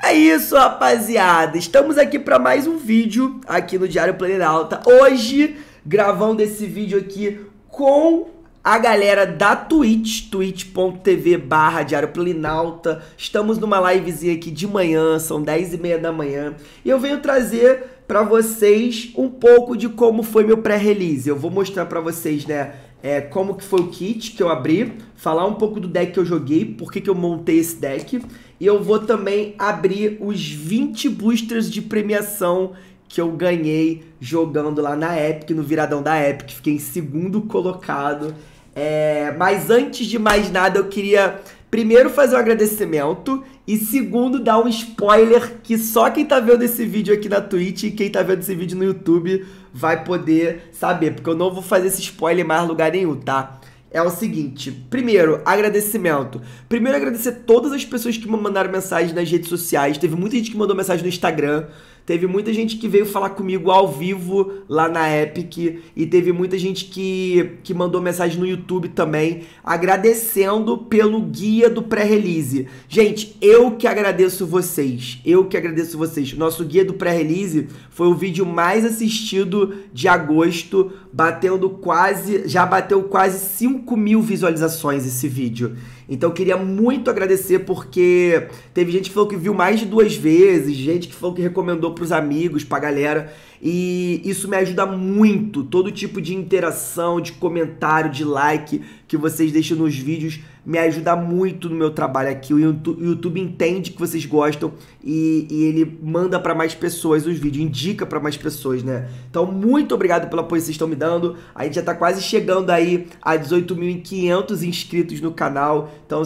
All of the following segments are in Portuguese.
É isso, rapaziada. Estamos aqui para mais um vídeo aqui no Diário Alta. Hoje, gravando esse vídeo aqui com a galera da Twitch, twitch.tv barra Diário Planalta. Estamos numa livezinha aqui de manhã, são 10 e meia da manhã. E eu venho trazer para vocês um pouco de como foi meu pré-release. Eu vou mostrar para vocês, né, é, como que foi o kit que eu abri, falar um pouco do deck que eu joguei, por que, que eu montei esse deck e eu vou também abrir os 20 boosters de premiação que eu ganhei jogando lá na Epic, no viradão da Epic. Fiquei em segundo colocado. É, mas antes de mais nada, eu queria primeiro fazer um agradecimento e segundo dar um spoiler que só quem tá vendo esse vídeo aqui na Twitch e quem tá vendo esse vídeo no YouTube vai poder saber, porque eu não vou fazer esse spoiler em mais lugar nenhum, tá? é o seguinte: primeiro, agradecimento. Primeiro, agradecer todas as pessoas que me mandaram mensagem nas redes sociais. Teve muita gente que mandou mensagem no Instagram, Teve muita gente que veio falar comigo ao vivo lá na Epic e teve muita gente que, que mandou mensagem no YouTube também, agradecendo pelo guia do pré-release. Gente, eu que agradeço vocês. Eu que agradeço vocês. Nosso guia do pré-release foi o vídeo mais assistido de agosto, batendo quase, já bateu quase 5 mil visualizações esse vídeo. Então eu queria muito agradecer porque teve gente que falou que viu mais de duas vezes, gente que falou que recomendou para os amigos, para galera. E isso me ajuda muito. Todo tipo de interação, de comentário, de like que vocês deixam nos vídeos me ajuda muito no meu trabalho aqui. O YouTube entende que vocês gostam e, e ele manda para mais pessoas os vídeos, indica para mais pessoas, né? Então, muito obrigado pelo apoio que vocês estão me dando. A gente já tá quase chegando aí a 18.500 inscritos no canal. Então,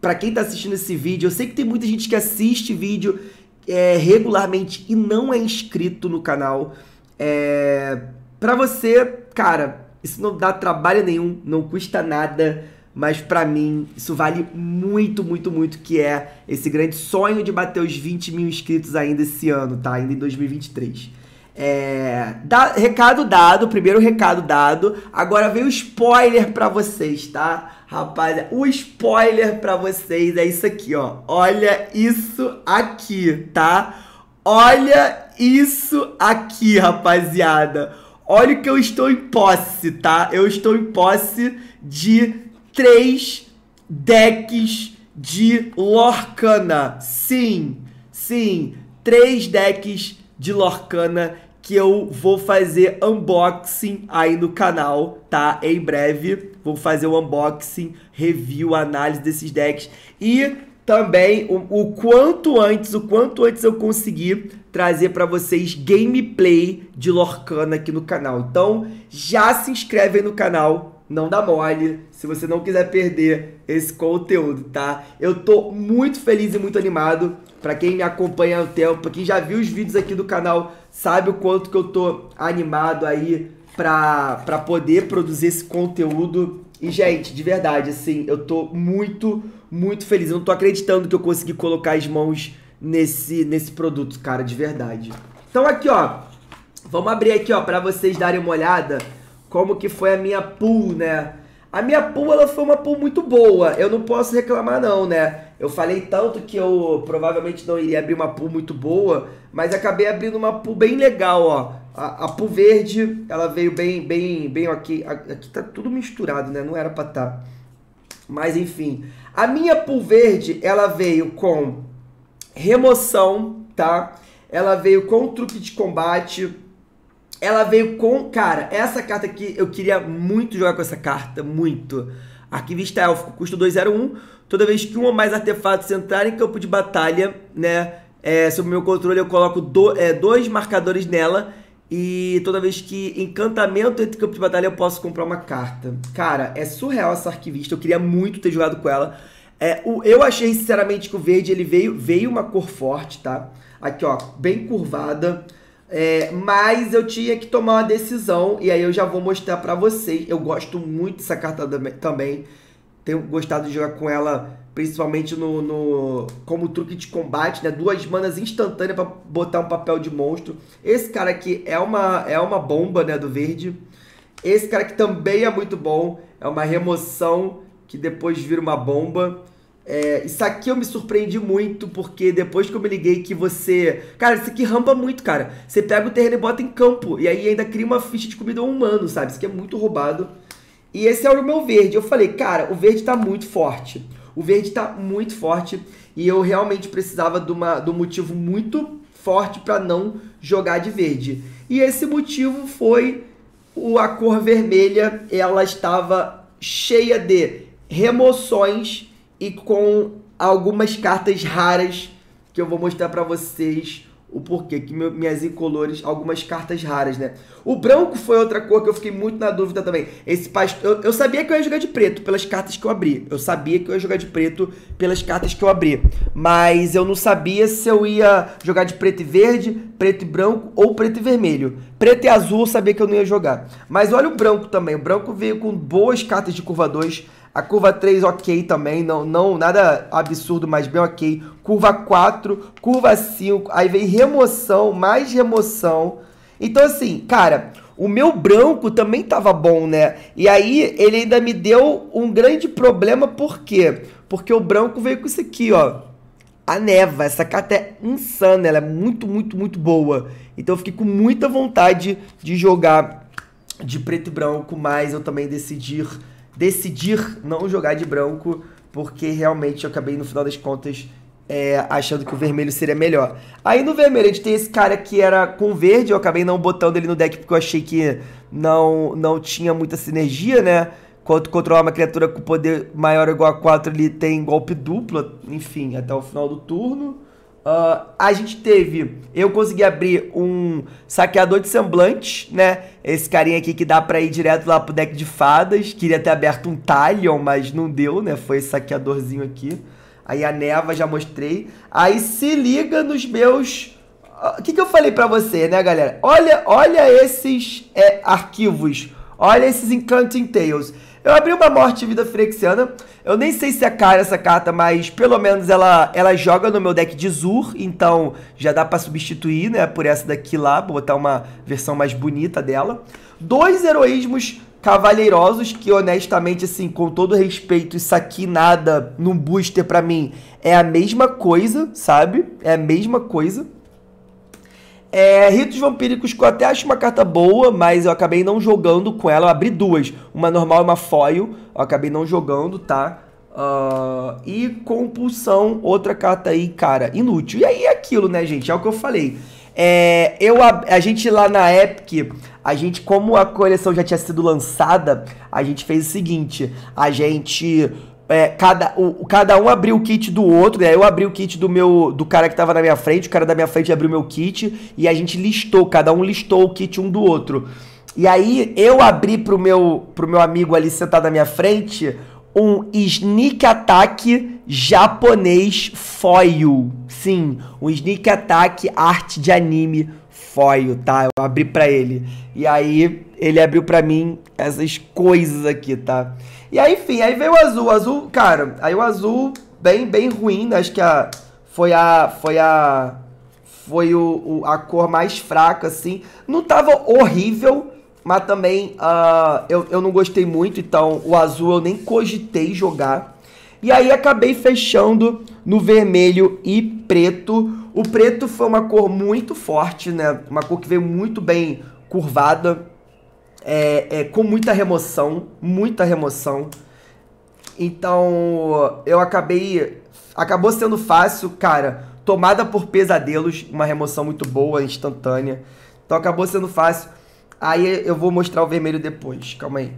para quem tá assistindo esse vídeo, eu sei que tem muita gente que assiste vídeo é, regularmente e não é inscrito no canal. É, para você, cara, isso não dá trabalho nenhum, não custa nada mas para mim isso vale muito, muito, muito, que é esse grande sonho de bater os 20 mil inscritos ainda esse ano, tá? Ainda em 2023. É, da, recado dado, primeiro recado dado. Agora vem o spoiler para vocês, tá? Rapaz, o spoiler para vocês é isso aqui, ó. Olha isso aqui, tá? Olha isso aqui, rapaziada. Olha o que eu estou em posse, tá? Eu estou em posse de três decks de Lorcana. Sim, sim, três decks de Lorcana que eu vou fazer unboxing aí no canal, tá? Em breve vou fazer o um unboxing, review, análise desses decks e também o, o, quanto antes, o quanto antes eu conseguir trazer para vocês gameplay de Lorcana aqui no canal. Então, já se inscreve aí no canal, não dá mole se você não quiser perder esse conteúdo, tá? Eu tô muito feliz e muito animado. Para quem me acompanha há um tempo, quem já viu os vídeos aqui do canal, sabe o quanto que eu tô animado aí pra, poder produzir esse conteúdo. E, gente, de verdade, assim, eu tô muito, muito feliz. Eu não tô acreditando que eu consegui colocar as mãos nesse, nesse produto, cara, de verdade. Então aqui, ó, vamos abrir aqui, ó, pra vocês darem uma olhada como que foi a minha pool, né? A minha pool, ela foi uma pool muito boa. Eu não posso reclamar, não, né? Eu falei tanto que eu provavelmente não iria abrir uma pool muito boa, mas acabei abrindo uma pool bem legal, ó. A, a pool verde, ela veio bem, bem, bem aqui. Aqui tá tudo misturado, né? Não era pra estar. Tá. Mas enfim. A minha pool verde, ela veio com remoção, tá? Ela veio com truque de combate ela veio com. Cara, essa carta aqui, eu queria muito jogar com essa carta, muito. Arquivista élfico, custo 201. Toda vez que um ou mais artefatos entrar em campo de batalha, né? É, sob meu controle, eu coloco do, é, dois marcadores nela. E toda vez que encantamento entre campo de batalha, eu posso comprar uma carta. Cara, é surreal essa arquivista. Eu queria muito ter jogado com ela. É, o, eu achei, sinceramente, que o verde ele veio, veio uma cor forte, tá? Aqui, ó, bem curvada. É, mas eu tinha que tomar uma decisão e aí eu já vou mostrar para vocês. Eu gosto muito dessa carta também. Tenho gostado de jogar com ela, principalmente no, no como truque de combate, né? Duas manas instantâneas para botar um papel de monstro. Esse cara aqui é uma é uma bomba, né, do verde. Esse cara aqui também é muito bom. É uma remoção que depois vira uma bomba. É, isso aqui eu me surpreendi muito, porque depois que eu me liguei que você. Cara, isso aqui rampa muito, cara. Você pega o terreno e bota em campo. E aí ainda cria uma ficha de comida humano, sabe? Isso aqui é muito roubado. E esse é o meu verde. Eu falei, cara, o verde tá muito forte. O verde tá muito forte. E eu realmente precisava de, uma, de um motivo muito forte para não jogar de verde. E esse motivo foi o, a cor vermelha. Ela estava cheia de remoções e com algumas cartas raras que eu vou mostrar para vocês o porquê que minhas incolores, algumas cartas raras, né? O branco foi outra cor que eu fiquei muito na dúvida também. Esse pastel, eu, eu, sabia que eu ia jogar de preto pelas cartas que eu abri. Eu sabia que eu ia jogar de preto pelas cartas que eu abri, mas eu não sabia se eu ia jogar de preto e verde, preto e branco ou preto e vermelho. Preto e azul eu sabia que eu não ia jogar. Mas olha o branco também. O branco veio com boas cartas de curva 2 a curva 3, ok também, não, não nada absurdo, mas bem ok. Curva 4, curva 5, aí vem remoção, mais remoção. Então, assim, cara, o meu branco também tava bom, né? E aí ele ainda me deu um grande problema, por quê? Porque o branco veio com isso aqui, ó. A neva, essa carta é insana, ela é muito, muito, muito boa. Então eu fiquei com muita vontade de jogar de preto e branco, mas eu também decidi decidir não jogar de branco, porque realmente eu acabei, no final das contas, é, achando que o vermelho seria melhor. Aí no vermelho a gente tem esse cara que era com verde, eu acabei não botando ele no deck porque eu achei que não, não tinha muita sinergia, né? Quando controlar uma criatura com poder maior ou igual a 4, ele tem golpe duplo, enfim, até o final do turno. Uh, a gente teve, eu consegui abrir um saqueador de semblantes, né? Esse carinha aqui que dá pra ir direto lá pro deck de fadas. Queria ter aberto um Talion, mas não deu, né? Foi esse saqueadorzinho aqui. Aí a Neva já mostrei. Aí se liga nos meus... Ah, o que, que eu falei pra você, né, galera? Olha, olha esses é, arquivos. Olha esses Encanting Tales. Eu abri uma morte vida frexiana. Eu nem sei se é cara essa carta, mas pelo menos ela, ela joga no meu deck de Zur, então já dá para substituir, né, por essa daqui lá, botar uma versão mais bonita dela. Dois heroísmos cavalheirosos que honestamente assim, com todo respeito, isso aqui nada num booster para mim é a mesma coisa, sabe? É a mesma coisa. É, Ritos Vampíricos que eu até acho uma carta boa, mas eu acabei não jogando com ela. Eu abri duas, uma normal e uma foil. Eu acabei não jogando, tá? Uh, e Compulsão, outra carta aí, cara, inútil. E aí é aquilo, né, gente? É o que eu falei. É, eu, a, a gente lá na Epic, a gente, como a coleção já tinha sido lançada, a gente fez o seguinte: a gente é, cada, o, cada um abriu o kit do outro, né? Eu abri o kit do meu do cara que tava na minha frente, o cara da minha frente abriu meu kit e a gente listou, cada um listou o kit um do outro. E aí eu abri pro meu pro meu amigo ali sentado na minha frente um sneak attack japonês foil. Sim, um sneak attack arte de anime foil, tá? Eu abri para ele. E aí ele abriu para mim essas coisas aqui, tá? E aí, enfim, aí veio o azul. O azul, cara, aí o azul bem, bem ruim, né? Acho que a, foi a. Foi a. Foi o, o, a cor mais fraca, assim. Não tava horrível, mas também uh, eu, eu não gostei muito, então o azul eu nem cogitei jogar. E aí acabei fechando no vermelho e preto. O preto foi uma cor muito forte, né? Uma cor que veio muito bem curvada é, é, com muita remoção, muita remoção. Então eu acabei. Acabou sendo fácil, cara. Tomada por pesadelos, uma remoção muito boa, instantânea. Então acabou sendo fácil. Aí eu vou mostrar o vermelho depois, calma aí.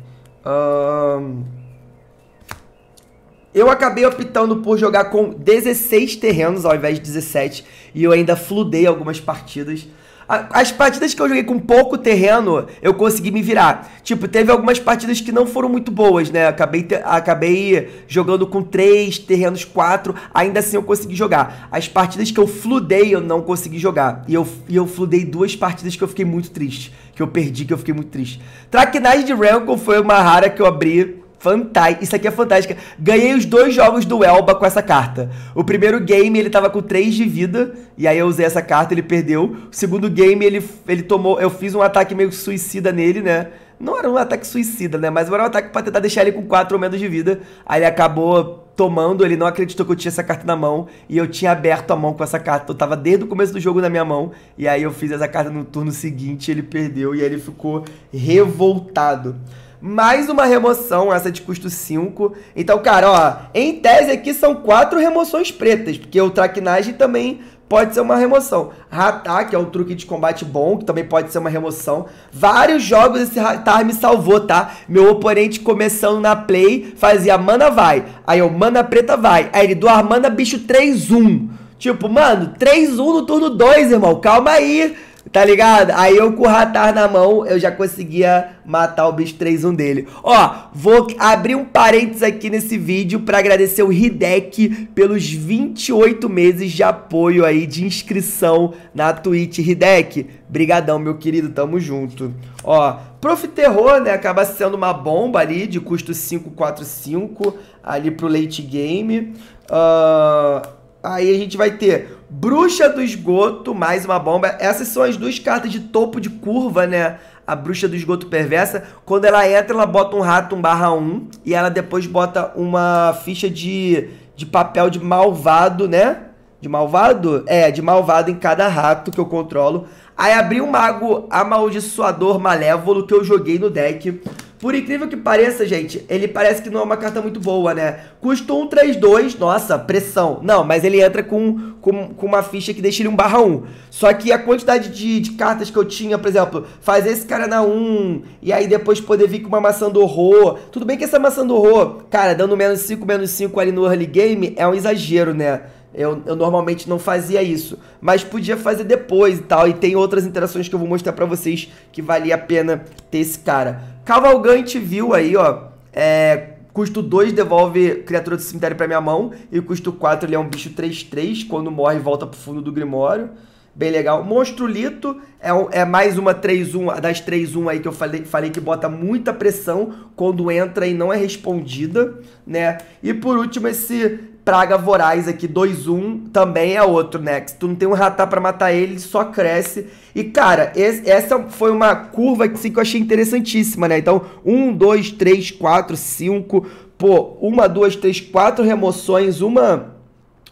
Eu acabei optando por jogar com 16 terrenos ao invés de 17. E eu ainda fludei algumas partidas. As partidas que eu joguei com pouco terreno, eu consegui me virar. Tipo, teve algumas partidas que não foram muito boas, né? Acabei, te... acabei jogando com três terrenos, quatro, ainda assim eu consegui jogar. As partidas que eu fludei, eu não consegui jogar. E eu, e eu fludei duas partidas que eu fiquei muito triste. Que eu perdi, que eu fiquei muito triste. Traquinagem de Rankle foi uma rara que eu abri Fantástico. Isso aqui é fantástico. Ganhei os dois jogos do Elba com essa carta. O primeiro game ele tava com 3 de vida. E aí eu usei essa carta, ele perdeu. O segundo game ele, ele tomou. Eu fiz um ataque meio suicida nele, né? Não era um ataque suicida, né? Mas era um ataque pra tentar deixar ele com 4 ou menos de vida. Aí ele acabou tomando, ele não acreditou que eu tinha essa carta na mão. E eu tinha aberto a mão com essa carta. Eu tava desde o começo do jogo na minha mão. E aí eu fiz essa carta no turno seguinte, ele perdeu. E aí ele ficou revoltado mais uma remoção, essa de custo 5. Então, cara, ó, em tese aqui são quatro remoções pretas, porque o traquinagem também pode ser uma remoção. Ratar, que é um truque de combate bom, que também pode ser uma remoção. Vários jogos esse Ratar me salvou, tá? Meu oponente começando na play, fazia mana vai, aí eu mana preta vai, aí ele doar mana bicho 3-1. Tipo, mano, 3-1 no turno 2, irmão, calma aí. Tá ligado? Aí eu com o ratar na mão, eu já conseguia matar o bicho 3-1 dele. Ó, vou abrir um parênteses aqui nesse vídeo para agradecer o Hidek pelos 28 meses de apoio aí, de inscrição na Twitch. Hidek, brigadão, meu querido, tamo junto. Ó, Prof. Terror, né, acaba sendo uma bomba ali, de custo 545, ali pro late game. Ahn... Uh Aí a gente vai ter Bruxa do Esgoto, mais uma bomba. Essas são as duas cartas de topo de curva, né? A Bruxa do Esgoto Perversa. Quando ela entra, ela bota um rato, um barra 1. Um, e ela depois bota uma ficha de, de papel de malvado, né? De malvado? É, de malvado em cada rato que eu controlo. Aí abri um mago amaldiçoador malévolo que eu joguei no deck. Por incrível que pareça, gente, ele parece que não é uma carta muito boa, né? Custou um 3-2, nossa, pressão. Não, mas ele entra com, com, com uma ficha que deixa ele um barra 1. Só que a quantidade de, de cartas que eu tinha, por exemplo, fazer esse cara na 1, e aí depois poder vir com uma maçã do horror. Tudo bem que essa maçã do horror, cara, dando menos 5, menos 5 ali no early game, é um exagero, né? Eu, eu, normalmente não fazia isso, mas podia fazer depois e tal. E tem outras interações que eu vou mostrar para vocês que valia a pena ter esse cara. Cavalgante viu aí, ó. É, custo 2 devolve criatura do cemitério pra minha mão. E custo 4 ele é um bicho 3-3. Quando morre, volta pro fundo do Grimório. Bem legal. Monstrulito é, um, é mais uma 3-1, das 3-1 aí que eu falei, falei que bota muita pressão quando entra e não é respondida, né? E por último, esse Praga Voraz aqui, 2-1, também é outro, né? Que se tu não tem um ratá para matar ele, só cresce. E, cara, esse, essa foi uma curva que, assim, que eu achei interessantíssima, né? Então, 1, 2, 3, 4, 5, pô, uma duas três quatro remoções, uma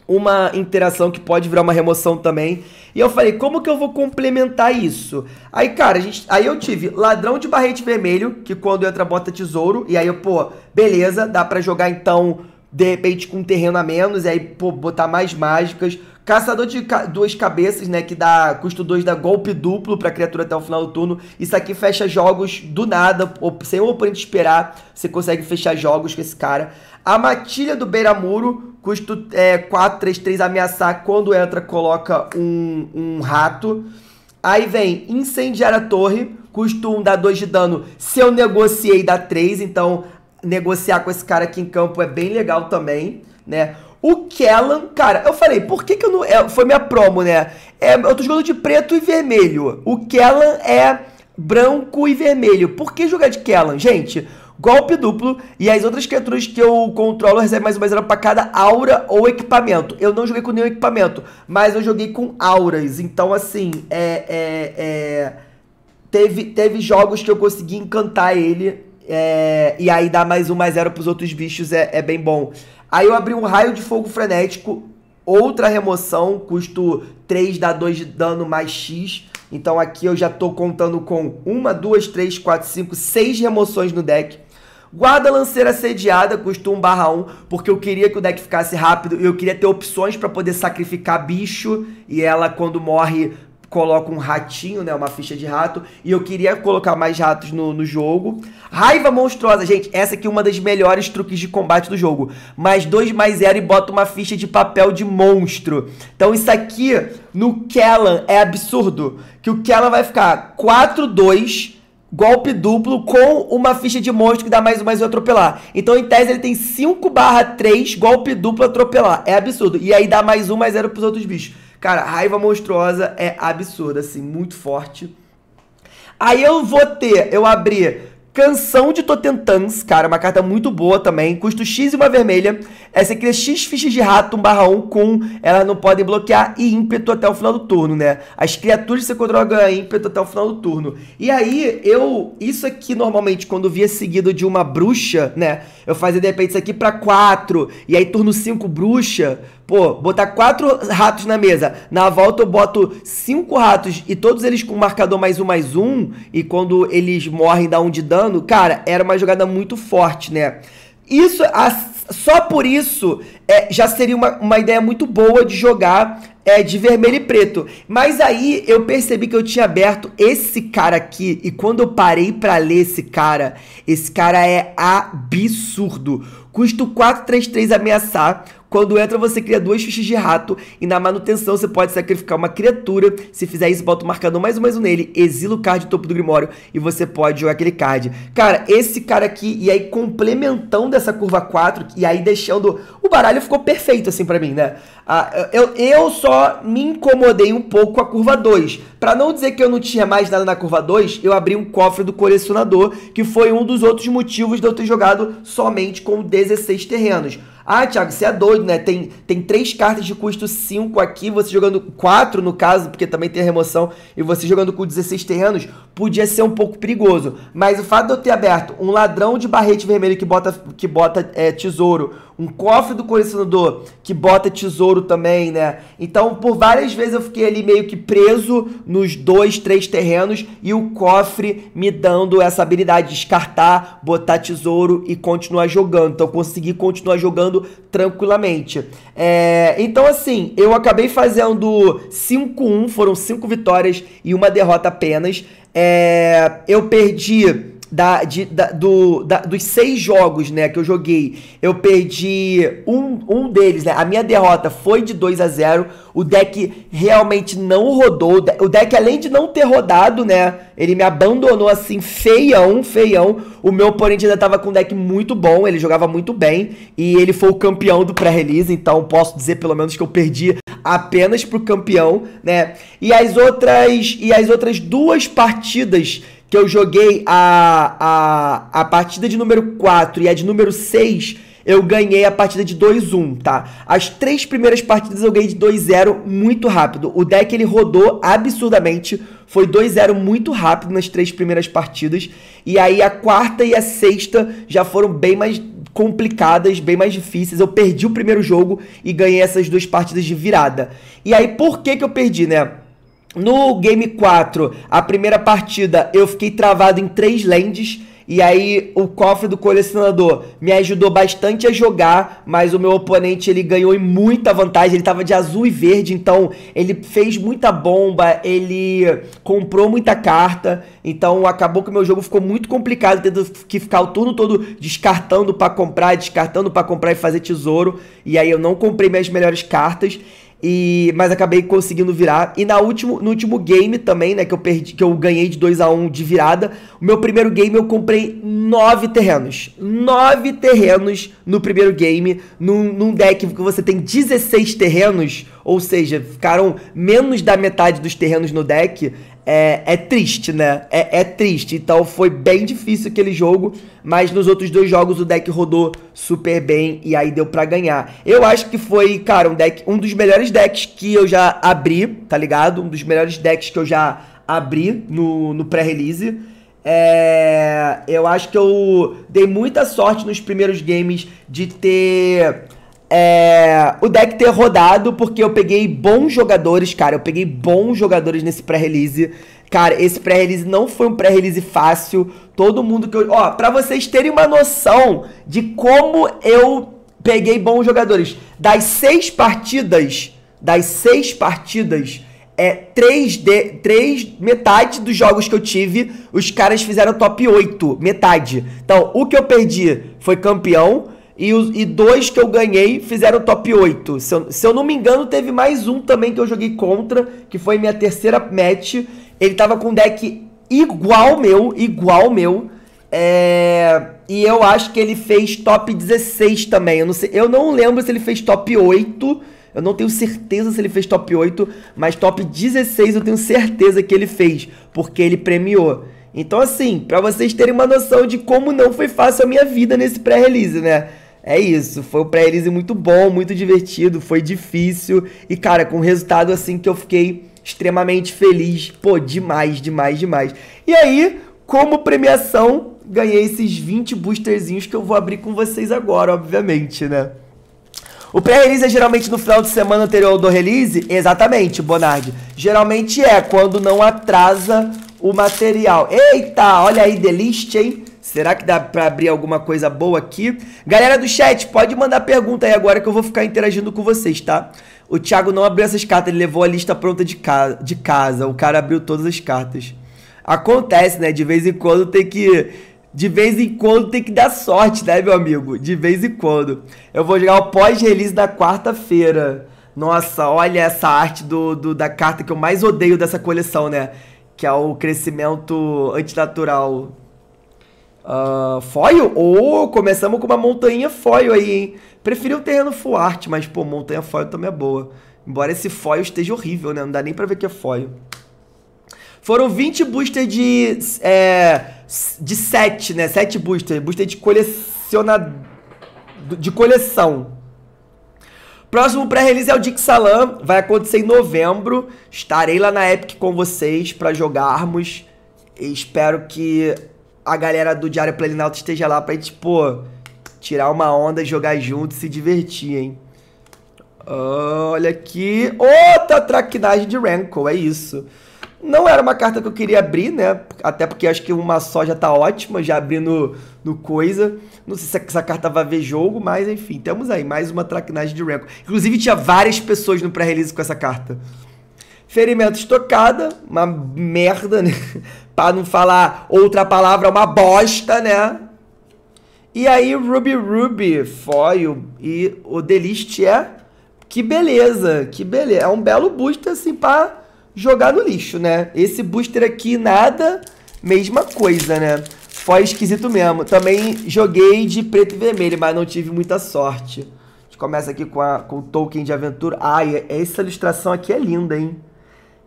uma interação que pode virar uma remoção também. E eu falei, como que eu vou complementar isso? Aí, cara, a gente, aí eu tive ladrão de barrete vermelho, que quando entra bota tesouro, e aí eu, pô, beleza, dá para jogar então de repente com um terreno a menos, e aí pô, botar mais mágicas. Caçador de ca duas cabeças, né? Que dá custo 2, dá golpe duplo pra criatura até o final do turno. Isso aqui fecha jogos do nada, ou, sem o oponente esperar, você consegue fechar jogos com esse cara. A matilha do beira-muro, custo 4, 3, 3, ameaçar. Quando entra, coloca um, um rato. Aí vem incendiar a torre, custo 1, dá 2 de dano. Se eu negociei, dá 3, então negociar com esse cara aqui em campo é bem legal também, né? O Kellan, cara, eu falei, por que que eu não... É, foi minha promo, né? É, eu tô jogando de preto e vermelho. O Kellan é branco e vermelho. Por que jogar de Kellan? Gente, golpe duplo e as outras criaturas que eu controlo recebem mais uma zero para cada aura ou equipamento. Eu não joguei com nenhum equipamento, mas eu joguei com auras. Então, assim, é, é, é... teve, teve jogos que eu consegui encantar ele é, e aí dá mais um mais zero pros outros bichos é, é bem bom. Aí eu abri um raio de fogo frenético, outra remoção, custo 3, dá 2 de dano mais X. Então aqui eu já tô contando com 1, 2, 3, 4, 5, 6 remoções no deck. Guarda lanceira sediada, custa 1 barra 1, porque eu queria que o deck ficasse rápido e eu queria ter opções para poder sacrificar bicho. E ela, quando morre, coloca um ratinho, né? Uma ficha de rato. E eu queria colocar mais ratos no, no jogo. Raiva monstruosa, gente. Essa aqui é uma das melhores truques de combate do jogo. Mais dois mais zero e bota uma ficha de papel de monstro. Então isso aqui no Kellan é absurdo. Que o Kellan vai ficar 4-2 golpe duplo com uma ficha de monstro que dá mais um mais um atropelar. Então, em tese, ele tem 5 barra 3 golpe duplo atropelar. É absurdo. E aí dá mais um mais zero pros outros bichos. Cara, raiva monstruosa é absurda, assim, muito forte. Aí eu vou ter, eu abri Canção de Totentans, cara, uma carta muito boa também. Custo X e uma vermelha. Essa cria é X fichas de rato, 1 barra 1 um, com. Elas não podem bloquear e ímpeto até o final do turno, né? As criaturas que você controla ganham ímpeto até o final do turno. E aí, eu. Isso aqui normalmente, quando via seguido de uma bruxa, né? Eu fazia de repente isso aqui pra 4. E aí, turno 5, bruxa. Pô, botar quatro ratos na mesa. Na volta eu boto cinco ratos e todos eles com marcador mais um, mais um. E quando eles morrem, dá um de dano. Cara, era uma jogada muito forte, né? Isso, a, só por isso, é, já seria uma, uma ideia muito boa de jogar é, de vermelho e preto. Mas aí eu percebi que eu tinha aberto esse cara aqui. E quando eu parei pra ler esse cara, esse cara é absurdo. Custo 3 ameaçar quando entra, você cria duas fichas de rato e na manutenção você pode sacrificar uma criatura. Se fizer isso, bota o marcador mais ou mais um nele, exila o card do topo do Grimório e você pode jogar aquele card. Cara, esse cara aqui, e aí complementando essa curva 4, e aí deixando... O baralho ficou perfeito assim para mim, né? Ah, eu, eu só me incomodei um pouco com a curva 2. Para não dizer que eu não tinha mais nada na curva 2, eu abri um cofre do colecionador, que foi um dos outros motivos de eu ter jogado somente com 16 terrenos. Ah, Thiago, você é doido, né? Tem, tem três cartas de custo 5 aqui, você jogando 4 no caso, porque também tem remoção, e você jogando com 16 terrenos, podia ser um pouco perigoso. Mas o fato de eu ter aberto um ladrão de barrete vermelho que bota, que bota é, tesouro, um cofre do colecionador que bota tesouro também, né? Então, por várias vezes eu fiquei ali meio que preso nos dois, três terrenos e o cofre me dando essa habilidade de descartar, botar tesouro e continuar jogando. Então, consegui continuar jogando tranquilamente. É... então, assim, eu acabei fazendo 5-1, foram cinco vitórias e uma derrota apenas. É... eu perdi da, de, da, do, da, dos seis jogos né, que eu joguei, eu perdi um, um deles, né? A minha derrota foi de 2 a 0 O deck realmente não rodou. O deck, além de não ter rodado, né? Ele me abandonou assim, feião, feião. O meu oponente ainda tava com um deck muito bom, ele jogava muito bem. E ele foi o campeão do pré-release, então posso dizer pelo menos que eu perdi apenas pro campeão, né? E as outras, e as outras duas partidas que eu joguei a, a, a partida de número 4 e a de número 6, eu ganhei a partida de 2-1, tá? As três primeiras partidas eu ganhei de 2-0 muito rápido. O deck ele rodou absurdamente, foi 2-0 muito rápido nas três primeiras partidas. E aí a quarta e a sexta já foram bem mais complicadas, bem mais difíceis. Eu perdi o primeiro jogo e ganhei essas duas partidas de virada. E aí por que que eu perdi, né? No game 4, a primeira partida, eu fiquei travado em três lands. E aí o cofre do colecionador me ajudou bastante a jogar, mas o meu oponente ele ganhou em muita vantagem, ele tava de azul e verde, então ele fez muita bomba, ele comprou muita carta, então acabou que o meu jogo ficou muito complicado, tendo que ficar o turno todo descartando para comprar, descartando para comprar e fazer tesouro, e aí eu não comprei minhas melhores cartas. E, mas acabei conseguindo virar. E na último, no último game também, né, que eu perdi, que eu ganhei de 2 a 1 um de virada, o meu primeiro game eu comprei nove terrenos. Nove terrenos no primeiro game, num, num deck que você tem 16 terrenos, ou seja, ficaram menos da metade dos terrenos no deck é, é triste, né? É, é triste. Então foi bem difícil aquele jogo, mas nos outros dois jogos o deck rodou super bem e aí deu para ganhar. Eu acho que foi, cara, um deck, um dos melhores decks que eu já abri, tá ligado? Um dos melhores decks que eu já abri no, no pré-release. É, eu acho que eu dei muita sorte nos primeiros games de ter é, o deck ter rodado, porque eu peguei bons jogadores, cara. Eu peguei bons jogadores nesse pré-release. Cara, esse pré-release não foi um pré-release fácil. Todo mundo que eu. Ó, pra vocês terem uma noção de como eu peguei bons jogadores. Das seis partidas, das seis partidas, é, três, de, três, metade dos jogos que eu tive, os caras fizeram top 8, metade. Então, o que eu perdi foi campeão. E, os, e dois que eu ganhei fizeram top 8. Se eu, se eu não me engano, teve mais um também que eu joguei contra, que foi minha terceira match. Ele tava com um deck igual meu, igual meu. É... E eu acho que ele fez top 16 também. Eu não, sei, eu não lembro se ele fez top 8. Eu não tenho certeza se ele fez top 8, mas top 16 eu tenho certeza que ele fez, porque ele premiou. Então, assim, para vocês terem uma noção de como não foi fácil a minha vida nesse pré-release, né? É isso, foi um pré-release muito bom, muito divertido, foi difícil e, cara, com resultado assim que eu fiquei extremamente feliz, pô, demais, demais, demais. E aí, como premiação, ganhei esses 20 boosterzinhos que eu vou abrir com vocês agora, obviamente, né? O pré-release é geralmente no final de semana anterior do release? Exatamente, Bonardi. Geralmente é, quando não atrasa o material. Eita, olha aí, delícia, hein? Será que dá para abrir alguma coisa boa aqui? Galera do chat, pode mandar pergunta aí agora que eu vou ficar interagindo com vocês, tá? O Thiago não abriu essas cartas, ele levou a lista pronta de casa, de casa. O cara abriu todas as cartas. Acontece, né? De vez em quando tem que de vez em quando tem que dar sorte, né, meu amigo? De vez em quando. Eu vou jogar o pós-release da quarta-feira. Nossa, olha essa arte do, do, da carta que eu mais odeio dessa coleção, né? Que é o crescimento antinatural. Uh, foil? Ou oh, começamos com uma montanha foil aí, hein? Preferi o terreno full art, mas, pô, montanha foil também é boa. Embora esse foil esteja horrível, né? Não dá nem pra ver que é foil. Foram 20 boosters de. É, de 7, né? 7 boosters. Booster de colecionador. De coleção. Próximo pré-release é o Dixalan. Vai acontecer em novembro. Estarei lá na Epic com vocês para jogarmos. espero que a galera do Diário Planalto esteja lá pra gente, pô, tirar uma onda, jogar junto e se divertir, hein? Olha aqui. Outra traquinagem de Rankle, é isso. Não era uma carta que eu queria abrir, né? Até porque acho que uma só já tá ótima, já abrindo no, no coisa. Não sei se essa carta vai ver jogo, mas enfim, temos aí mais uma traquinagem de Rankle. Inclusive tinha várias pessoas no pré-release com essa carta. Ferimento estocada, uma merda, né? para não falar outra palavra, uma bosta, né? E aí, Ruby Ruby, Foil e o Delist é. Que beleza, que beleza. É um belo booster assim pra jogar no lixo, né? Esse booster aqui, nada, mesma coisa, né? Foi esquisito mesmo. Também joguei de preto e vermelho, mas não tive muita sorte. A gente começa aqui com, a, com o Tolkien de Aventura. Ai, essa ilustração aqui é linda, hein?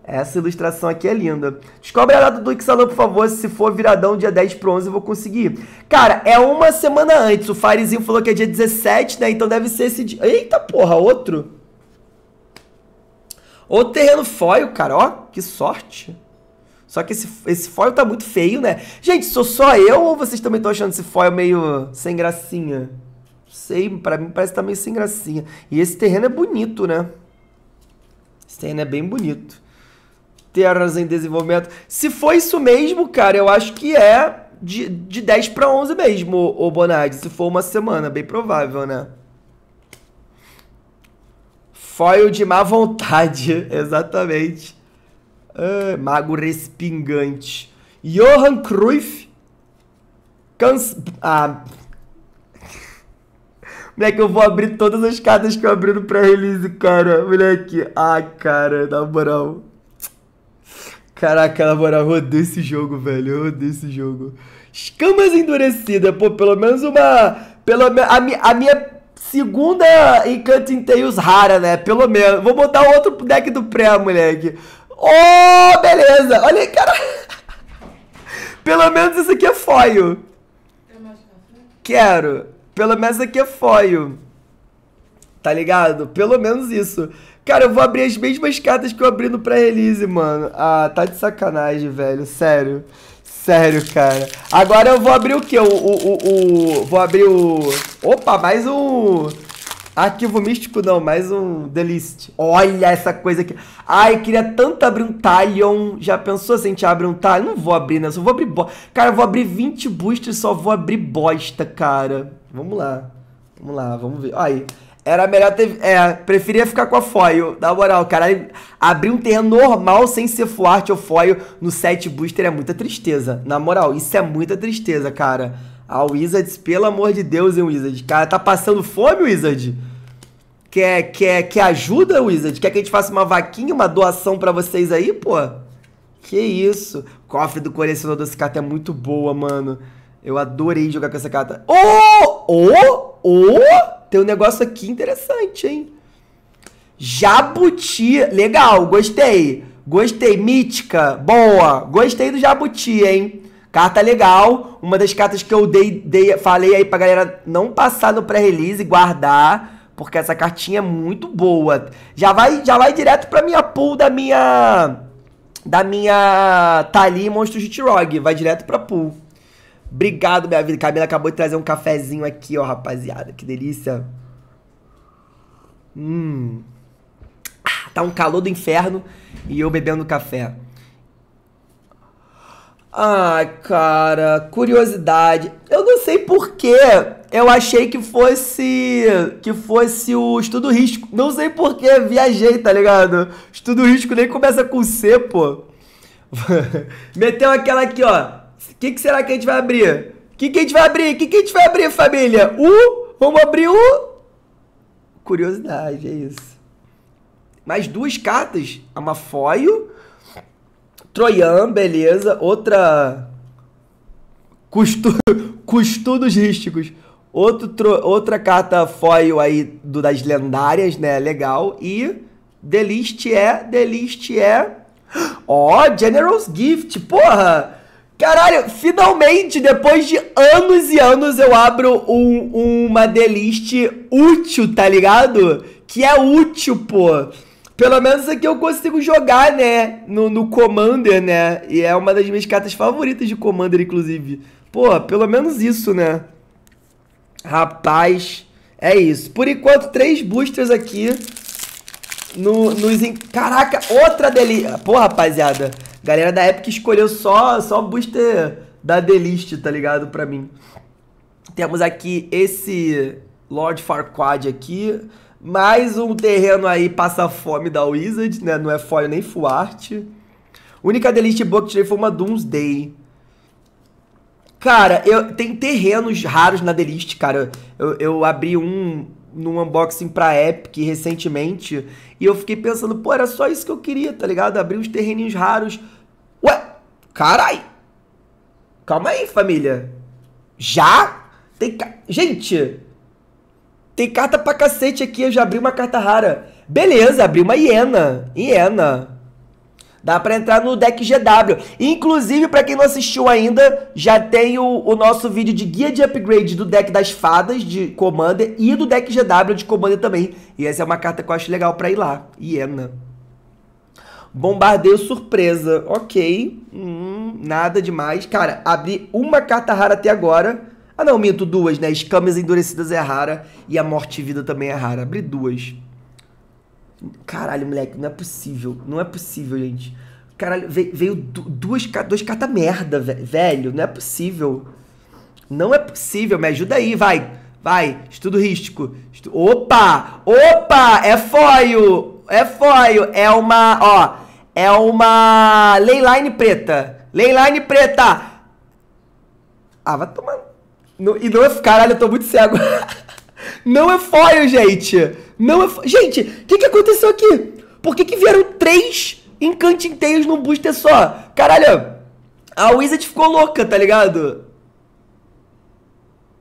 Essa ilustração aqui é linda. Descobre a data do Ixalan, por favor. Se for viradão, dia 10 pro 11, eu vou conseguir. Cara, é uma semana antes. O Firezinho falou que é dia 17, né? Então deve ser esse dia. Eita porra, outro? Outro terreno foil, cara. Ó, que sorte. Só que esse, esse foil tá muito feio, né? Gente, sou só eu ou vocês também estão achando esse foil meio sem gracinha? Sei, pra mim parece que tá meio sem gracinha. E esse terreno é bonito, né? Esse terreno é bem bonito terras em desenvolvimento. Se for isso mesmo, cara, eu acho que é de, de 10 para 11 mesmo, o Bonardi. Se for uma semana, bem provável, né? Foil de má vontade, exatamente. Ah, mago respingante. Johan Cruyff. Cans... Ah. Moleque, eu vou abrir todas as cartas que eu abri no pré-release, cara. Moleque, ah, cara, na moral. Caraca, na moral, odeio esse jogo, velho. Eu odeio esse jogo. Escamas endurecidas, pô, pelo menos uma. Pelo menos. a, mi... a minha segunda Encanting Tales rara, né? Pelo menos. Vou botar outro deck do pré, moleque. Oh, beleza! Olha aí, cara. Pelo menos isso aqui é foil. Quero. Pelo menos isso aqui é foil. Tá ligado? Pelo menos isso. Cara, eu vou abrir as mesmas cartas que eu abri no pré-release, mano. Ah, tá de sacanagem, velho. Sério. Sério, cara. Agora eu vou abrir o quê? O, o, o, o... Vou abrir o... Opa, mais um... Arquivo místico não, mais um The List. Olha essa coisa aqui. Ai, queria tanto abrir um Talion. Já pensou se a gente abre um Talion? Não vou abrir, né? Só vou abrir... Bo... Cara, eu vou abrir 20 e só vou abrir bosta, cara. Vamos lá. Vamos lá, vamos ver. Aí. Era melhor ter. É, preferia ficar com a foil. Na moral, cara, abrir um terreno normal sem ser forte ou foil no set booster é muita tristeza. Na moral, isso é muita tristeza, cara. A Wizards, pelo amor de Deus, hein, Wizards. Cara, tá passando fome, Wizard? Quer, quer, quer ajuda, Wizard? Quer que a gente faça uma vaquinha, uma doação para vocês aí, pô? Que isso. Cofre do colecionador dessa carta é muito boa, mano. Eu adorei jogar com essa carta. Ô! Ô! Ô! tem um negócio aqui interessante, hein? Jabuti. Legal, gostei. Gostei. Mítica. Boa. Gostei do Jabuti, hein? Carta legal. Uma das cartas que eu dei, dei falei aí pra galera não passar no pré-release e guardar. Porque essa cartinha é muito boa. Já vai, já vai direto pra minha pool da minha. Da minha Tali Monstro Jitrog. Vai direto pra pool. Obrigado, minha vida. Camila acabou de trazer um cafezinho aqui, ó, rapaziada. Que delícia. Hum. Ah, tá um calor do inferno e eu bebendo café. Ai, cara, curiosidade. Eu não sei por que Eu achei que fosse que fosse o estudo risco. Não sei por que viajei, tá ligado? Estudo risco nem começa com C, pô. Meteu aquela aqui, ó. O que, que, será que a gente vai abrir? O que, que a gente vai abrir? O que, que a gente vai abrir, família? O. Vamos abrir o. Curiosidade, é isso. Mais duas cartas. Amafóio. Troian, beleza. Outra. Custo... Custudos rísticos. Outro tro... Outra carta foil aí do, das lendárias, né? Legal. E. Deliste é. Deliste é. Ó, oh, General's Gift, porra! Caralho, finalmente, depois de anos e anos, eu abro um, uma delist útil, tá ligado? Que é útil, pô. Pelo menos aqui eu consigo jogar, né? No, no Commander, né? E é uma das minhas cartas favoritas de Commander, inclusive. Pô, pelo menos isso, né? Rapaz, é isso. Por enquanto, três boosters aqui no, nos. Caraca, outra delícia. Pô, rapaziada, galera da Epic escolheu só, só booster da delist, tá ligado? Pra mim. Temos aqui esse Lord farquad aqui. Mais um terreno aí passa fome da Wizard, né? Não é foil nem full art. Única delist boa que tirei foi uma Doomsday. Cara, eu tem terrenos raros na delist, cara. Eu, eu abri um num unboxing pra Epic recentemente. E eu fiquei pensando, pô, era só isso que eu queria, tá ligado? Abrir uns terreninhos raros. Ué, carai! Calma aí, família. Já? Tem ca... Gente, tem carta pra cacete aqui. Eu já abri uma carta rara. Beleza, abri uma hiena. Hiena. Dá para entrar no deck GW. Inclusive, para quem não assistiu ainda, já tem o, o, nosso vídeo de guia de upgrade do deck das fadas de Commander e do deck GW de Commander também. E essa é uma carta que eu acho legal para ir lá. Hiena. Bombardeio surpresa. Ok. Hum, nada demais. Cara, abri uma carta rara até agora. Ah, não, minto, duas, né? Escamas endurecidas é rara e a morte e vida também é rara. Abri duas. Caralho, moleque, não é possível. Não é possível, gente. Caralho, veio duas, duas cartas merda, velho. Não é possível. Não é possível. Me ajuda aí, vai. Vai. Estudo rístico. Opa! Opa! É foio! É foio! É uma. Ó. É uma. Leyline preta. Leyline preta! Ah, vai tomar. e não Caralho, eu tô muito cego. Não é foil, gente. Não é foil. Gente, o que, que aconteceu aqui? Por que, que vieram três encantinteios num booster só? Caralho, a Wizard ficou louca, tá ligado?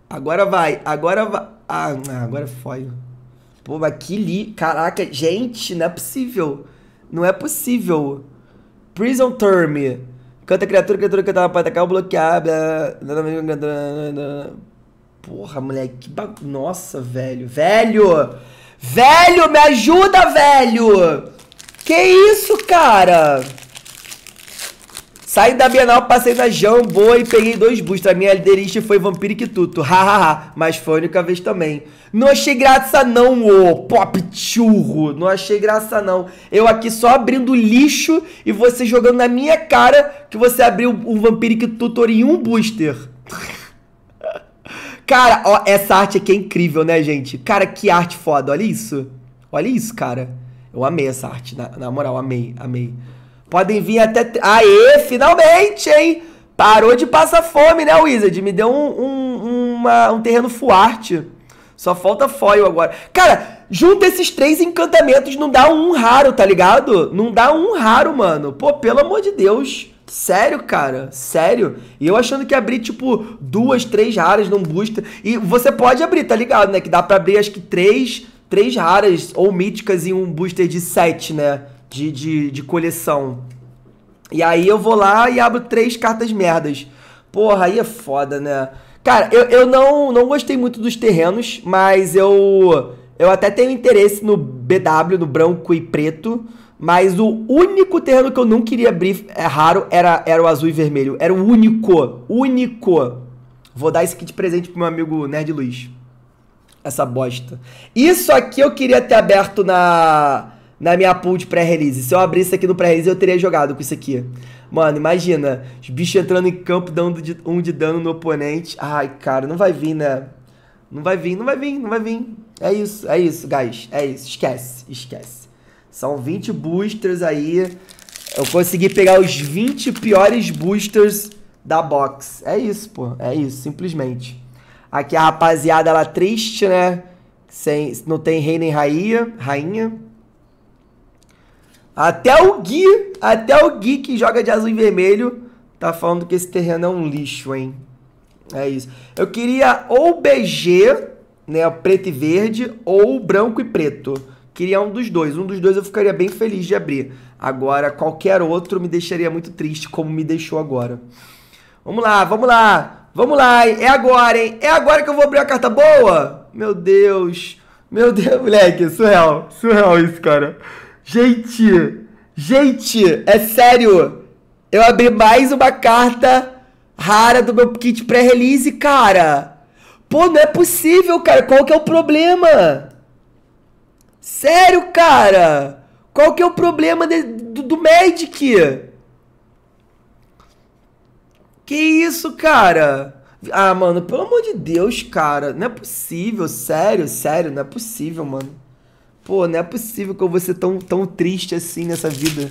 Agora vai, agora vai. Ah, ah, agora é foil. Pô, mas que li... Caraca, gente, não é possível. Não é possível. Prison Term. Canta criatura, criatura, que canta uma pata, bloqueada. Porra, moleque, que bagulho. Nossa, velho. Velho! Velho, me ajuda, velho! Que isso, cara? Saí da Bienal, passei na Jamboa e peguei dois boosts. A minha liderista foi Vampiric Tuto. Hahaha. Mas foi a única vez também. Não achei graça não, ô pop churro. Não achei graça não. Eu aqui só abrindo lixo e você jogando na minha cara que você abriu o Vampiric Tutor em um booster. Cara, ó, essa arte aqui é incrível, né, gente? Cara, que arte foda, olha isso. Olha isso, cara. Eu amei essa arte, na, na moral, amei, amei. Podem vir até... Aê, finalmente, hein? Parou de passar fome, né, Wizard? Me deu um, um, uma, um terreno fuarte. Só falta foil agora. Cara, junta esses três encantamentos, não dá um raro, tá ligado? Não dá um raro, mano. Pô, pelo amor de Deus. Sério, cara? Sério? E eu achando que abrir, tipo, duas, três raras num booster. E você pode abrir, tá ligado, né? Que dá pra abrir, acho que três, três raras ou míticas em um booster de sete, né? De, de, de coleção. E aí eu vou lá e abro três cartas merdas. Porra, aí é foda, né? Cara, eu, eu não, não gostei muito dos terrenos, mas eu eu até tenho interesse no BW, no branco e preto, mas o único terreno que eu não queria abrir, é raro, era, era o azul e vermelho. Era o único, único. Vou dar esse aqui de presente pro meu amigo Nerd Luiz. Essa bosta. Isso aqui eu queria ter aberto na na minha pool de pré-release. Se eu abrisse aqui no pré-release, eu teria jogado com isso aqui. Mano, imagina. Os bichos entrando em campo, dando de, um de dano no oponente. Ai, cara, não vai vir, né? Não vai vir, não vai vir, não vai vir. É isso, é isso, guys. É isso. Esquece, esquece. São 20 boosters aí. Eu consegui pegar os 20 piores boosters da box. É isso, pô. É isso, simplesmente. Aqui a rapaziada, ela é triste, né? Sem, não tem rei nem rainha. rainha. Até o Gui, até o Gui que joga de azul e vermelho, tá falando que esse terreno é um lixo, hein? É isso. Eu queria ou BG né, preto e verde ou branco e preto. Queria um dos dois. Um dos dois eu ficaria bem feliz de abrir. Agora, qualquer outro me deixaria muito triste, como me deixou agora. Vamos lá, vamos lá. Vamos lá, hein? É agora, hein? É agora que eu vou abrir a carta boa? Meu Deus. Meu Deus, moleque. Surreal. Surreal isso, cara. Gente. Gente. É sério. Eu abri mais uma carta rara do meu kit pré-release, cara. Pô, não é possível, cara. Qual que é o problema? Sério, cara? Qual que é o problema de, do, do Magic? Que isso, cara? Ah, mano, pelo amor de Deus, cara. Não é possível, sério, sério, não é possível, mano. Pô, não é possível que eu vou ser tão, tão triste assim nessa vida.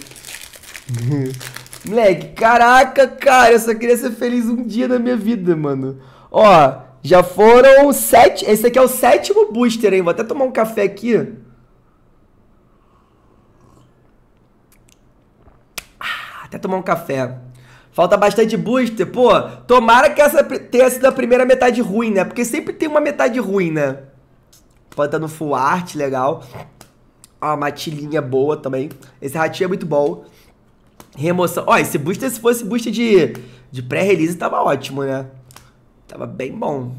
Moleque, caraca, cara, eu só queria ser feliz um dia na minha vida, mano. Ó, já foram sete. Esse aqui é o sétimo booster, hein? Vou até tomar um café aqui. Ah, até tomar um café. Falta bastante booster. Pô, tomara que essa tenha sido a primeira metade ruim, né? Porque sempre tem uma metade ruim, né? Pode estar no full art, legal. Ó, a matilhinha boa também. Esse ratinho é muito bom. Remoção. Ó, esse booster, se fosse booster de, de pré-release, tava ótimo, né? Tava bem bom.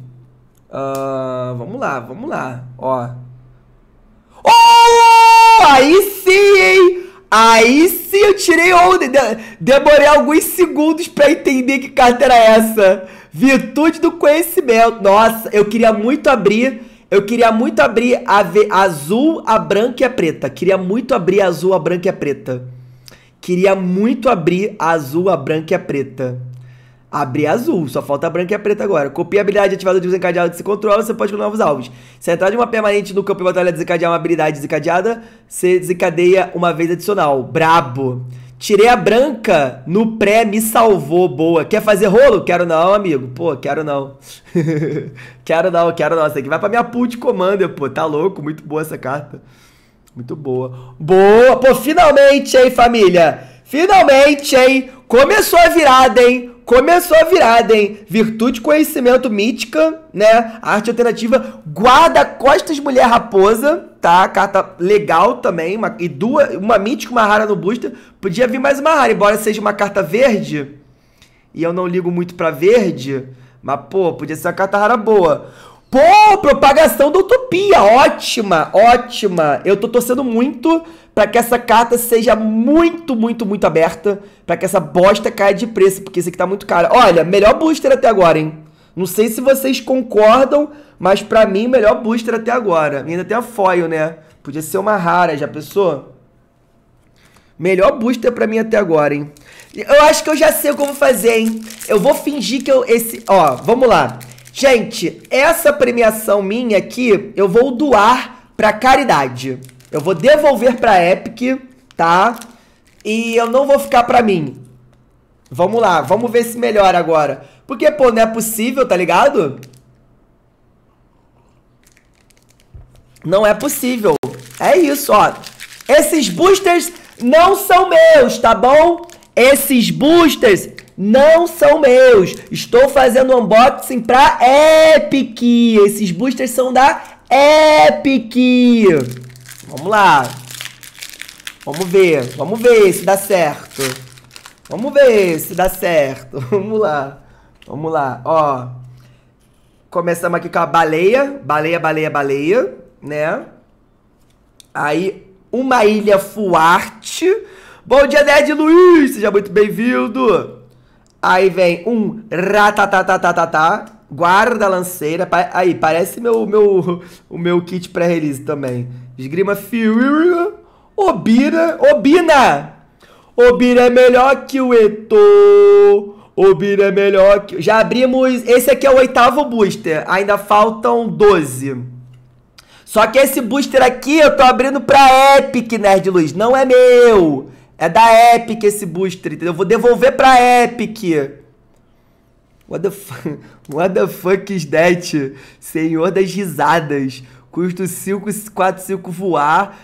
Uh, vamos lá, vamos lá. Ó. Oh! Aí sim, hein? Aí sim eu tirei onda. Demorei alguns segundos para entender que carta era essa. Virtude do conhecimento. Nossa, eu queria muito abrir. Eu queria muito abrir a, a azul, a branca e a preta. Queria muito abrir a azul, a branca e a preta. Queria muito abrir a azul, a branca e a preta abrir azul, só falta branca e preta agora. Copia a habilidade ativada de desencadeado que se controla, você pode colocar novos alvos. Se a entrada de uma permanente no campo de batalha desencadear uma habilidade desencadeada, você desencadeia uma vez adicional. Brabo. Tirei a branca no pré, me salvou, boa. Quer fazer rolo? Quero não, amigo. Pô, quero não. quero não, quero não. Essa aqui vai pra minha pool de commander, pô. Tá louco? Muito boa essa carta. Muito boa. Boa! Pô, finalmente, hein, família? Finalmente, hein? Começou a virada, hein? Começou a virada, hein? Virtude, conhecimento, mítica, né? Arte alternativa, guarda-costas, mulher raposa, tá? Carta legal também. Uma, e duas, uma mítica, uma rara no booster. Podia vir mais uma rara, embora seja uma carta verde. E eu não ligo muito pra verde. Mas, pô, podia ser uma carta rara boa. Pô, propagação da utopia, ótima, ótima. Eu tô torcendo muito para que essa carta seja muito, muito, muito aberta, para que essa bosta caia de preço, porque isso aqui tá muito caro. Olha, melhor booster até agora, hein? Não sei se vocês concordam, mas para mim, melhor booster até agora. E ainda tem a foil, né? Podia ser uma rara, já pensou? Melhor booster para mim até agora, hein? Eu acho que eu já sei como fazer, hein? Eu vou fingir que eu... Esse... Ó, vamos lá. Gente, essa premiação minha aqui, eu vou doar pra caridade. Eu vou devolver pra Epic, tá? E eu não vou ficar pra mim. Vamos lá, vamos ver se melhora agora. Porque, pô, não é possível, tá ligado? Não é possível. É isso, ó. Esses boosters não são meus, tá bom? Esses boosters não são meus. Estou fazendo unboxing para Epic. Esses boosters são da Epic. Vamos lá. Vamos ver. Vamos ver se dá certo. Vamos ver se dá certo. Vamos lá. Vamos lá. Ó. Começamos aqui com a baleia. Baleia, baleia, baleia. Né? Aí, uma ilha fuarte. Bom dia, Ned Luiz. Seja muito bem-vindo. Aí vem um ratatatatatá, guarda lanceira. Aí, parece meu, meu, o meu kit pré-release também. Esgrima Fury, Obira, Obina! Obira é melhor que o Eto. Obira é melhor que... Já abrimos... Esse aqui é o oitavo booster. Ainda faltam 12. Só que esse booster aqui eu tô abrindo pra Epic, Nerd Luz. Não é meu. É da Epic esse booster, entendeu? Eu vou devolver pra Epic. What the, fuck, what the fuck is that? Senhor das risadas. Custo 5 voar.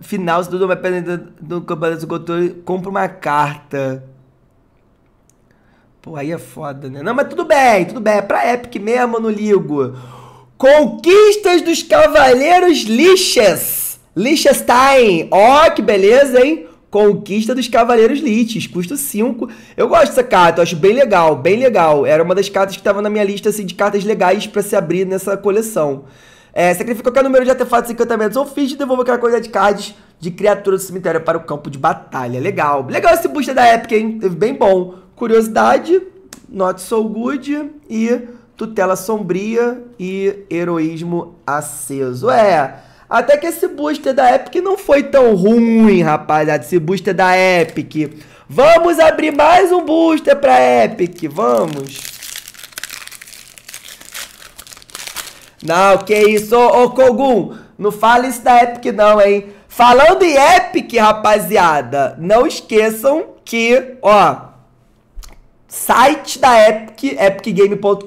Final, se tudo vai perder no campeonato do compra uma carta. Pô, aí é foda, né? Não, mas tudo bem, tudo bem. É pra Epic mesmo, eu não ligo. Conquistas dos Cavaleiros lixas, Liechtenstein. Ó, oh, que beleza, hein? Conquista dos Cavaleiros Lites, custo 5. Eu gosto dessa carta, eu acho bem legal, bem legal. Era uma das cartas que estava na minha lista assim, de cartas legais para se abrir nessa coleção. É, sacrifica qualquer número de artefatos encantamentos ou ficha e devolva aquela quantidade de cards de criatura do cemitério para o campo de batalha. Legal. Legal esse booster da Epic, hein? Teve bem bom. Curiosidade, Not So Good e Tutela Sombria e Heroísmo Aceso. É... Até que esse booster da Epic não foi tão ruim, rapaziada. Esse booster da Epic. Vamos abrir mais um booster pra Epic. Vamos. Não, que isso, ô, ô Kogun, não fala isso da Epic não, hein? Falando em Epic, rapaziada, não esqueçam que, ó, site da Epic, epicgame.com.br,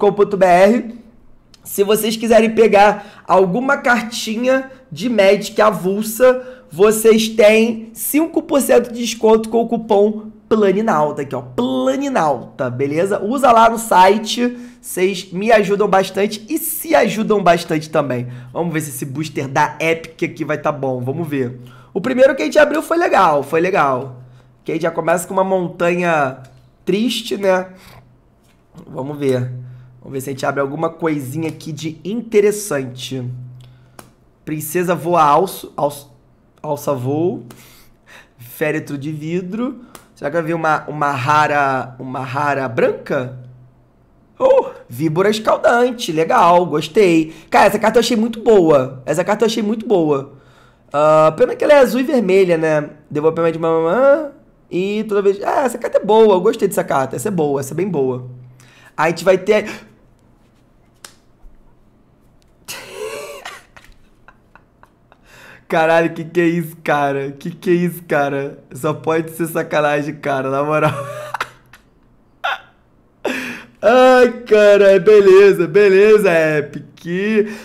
se vocês quiserem pegar alguma cartinha de Magic avulsa, vocês têm 5% de desconto com o cupom Planinalta, aqui ó, Planinalta, beleza? Usa lá no site, vocês me ajudam bastante e se ajudam bastante também. Vamos ver se esse booster da Epic aqui vai tá bom, vamos ver. O primeiro que a gente abriu foi legal, foi legal. Que a gente já começa com uma montanha triste, né? Vamos ver. Vamos ver se a gente abre alguma coisinha aqui de interessante. Princesa voa alço, alça voo, féretro de vidro. Será que vai vir uma, uma rara, uma rara branca? Oh, víbora escaldante, legal, gostei. Cara, essa carta eu achei muito boa. Essa carta eu achei muito boa. Uh, ah, pena que ela é azul e vermelha, né? Devolvimento de mamãe. E toda vez. Ah, essa carta é boa, eu gostei dessa carta. Essa é boa, essa é bem boa. Aí a gente vai ter. Caralho, que que é isso, cara? Que que é isso, cara? Só pode ser sacanagem, cara, na moral. Ai, cara, beleza, beleza, Epic.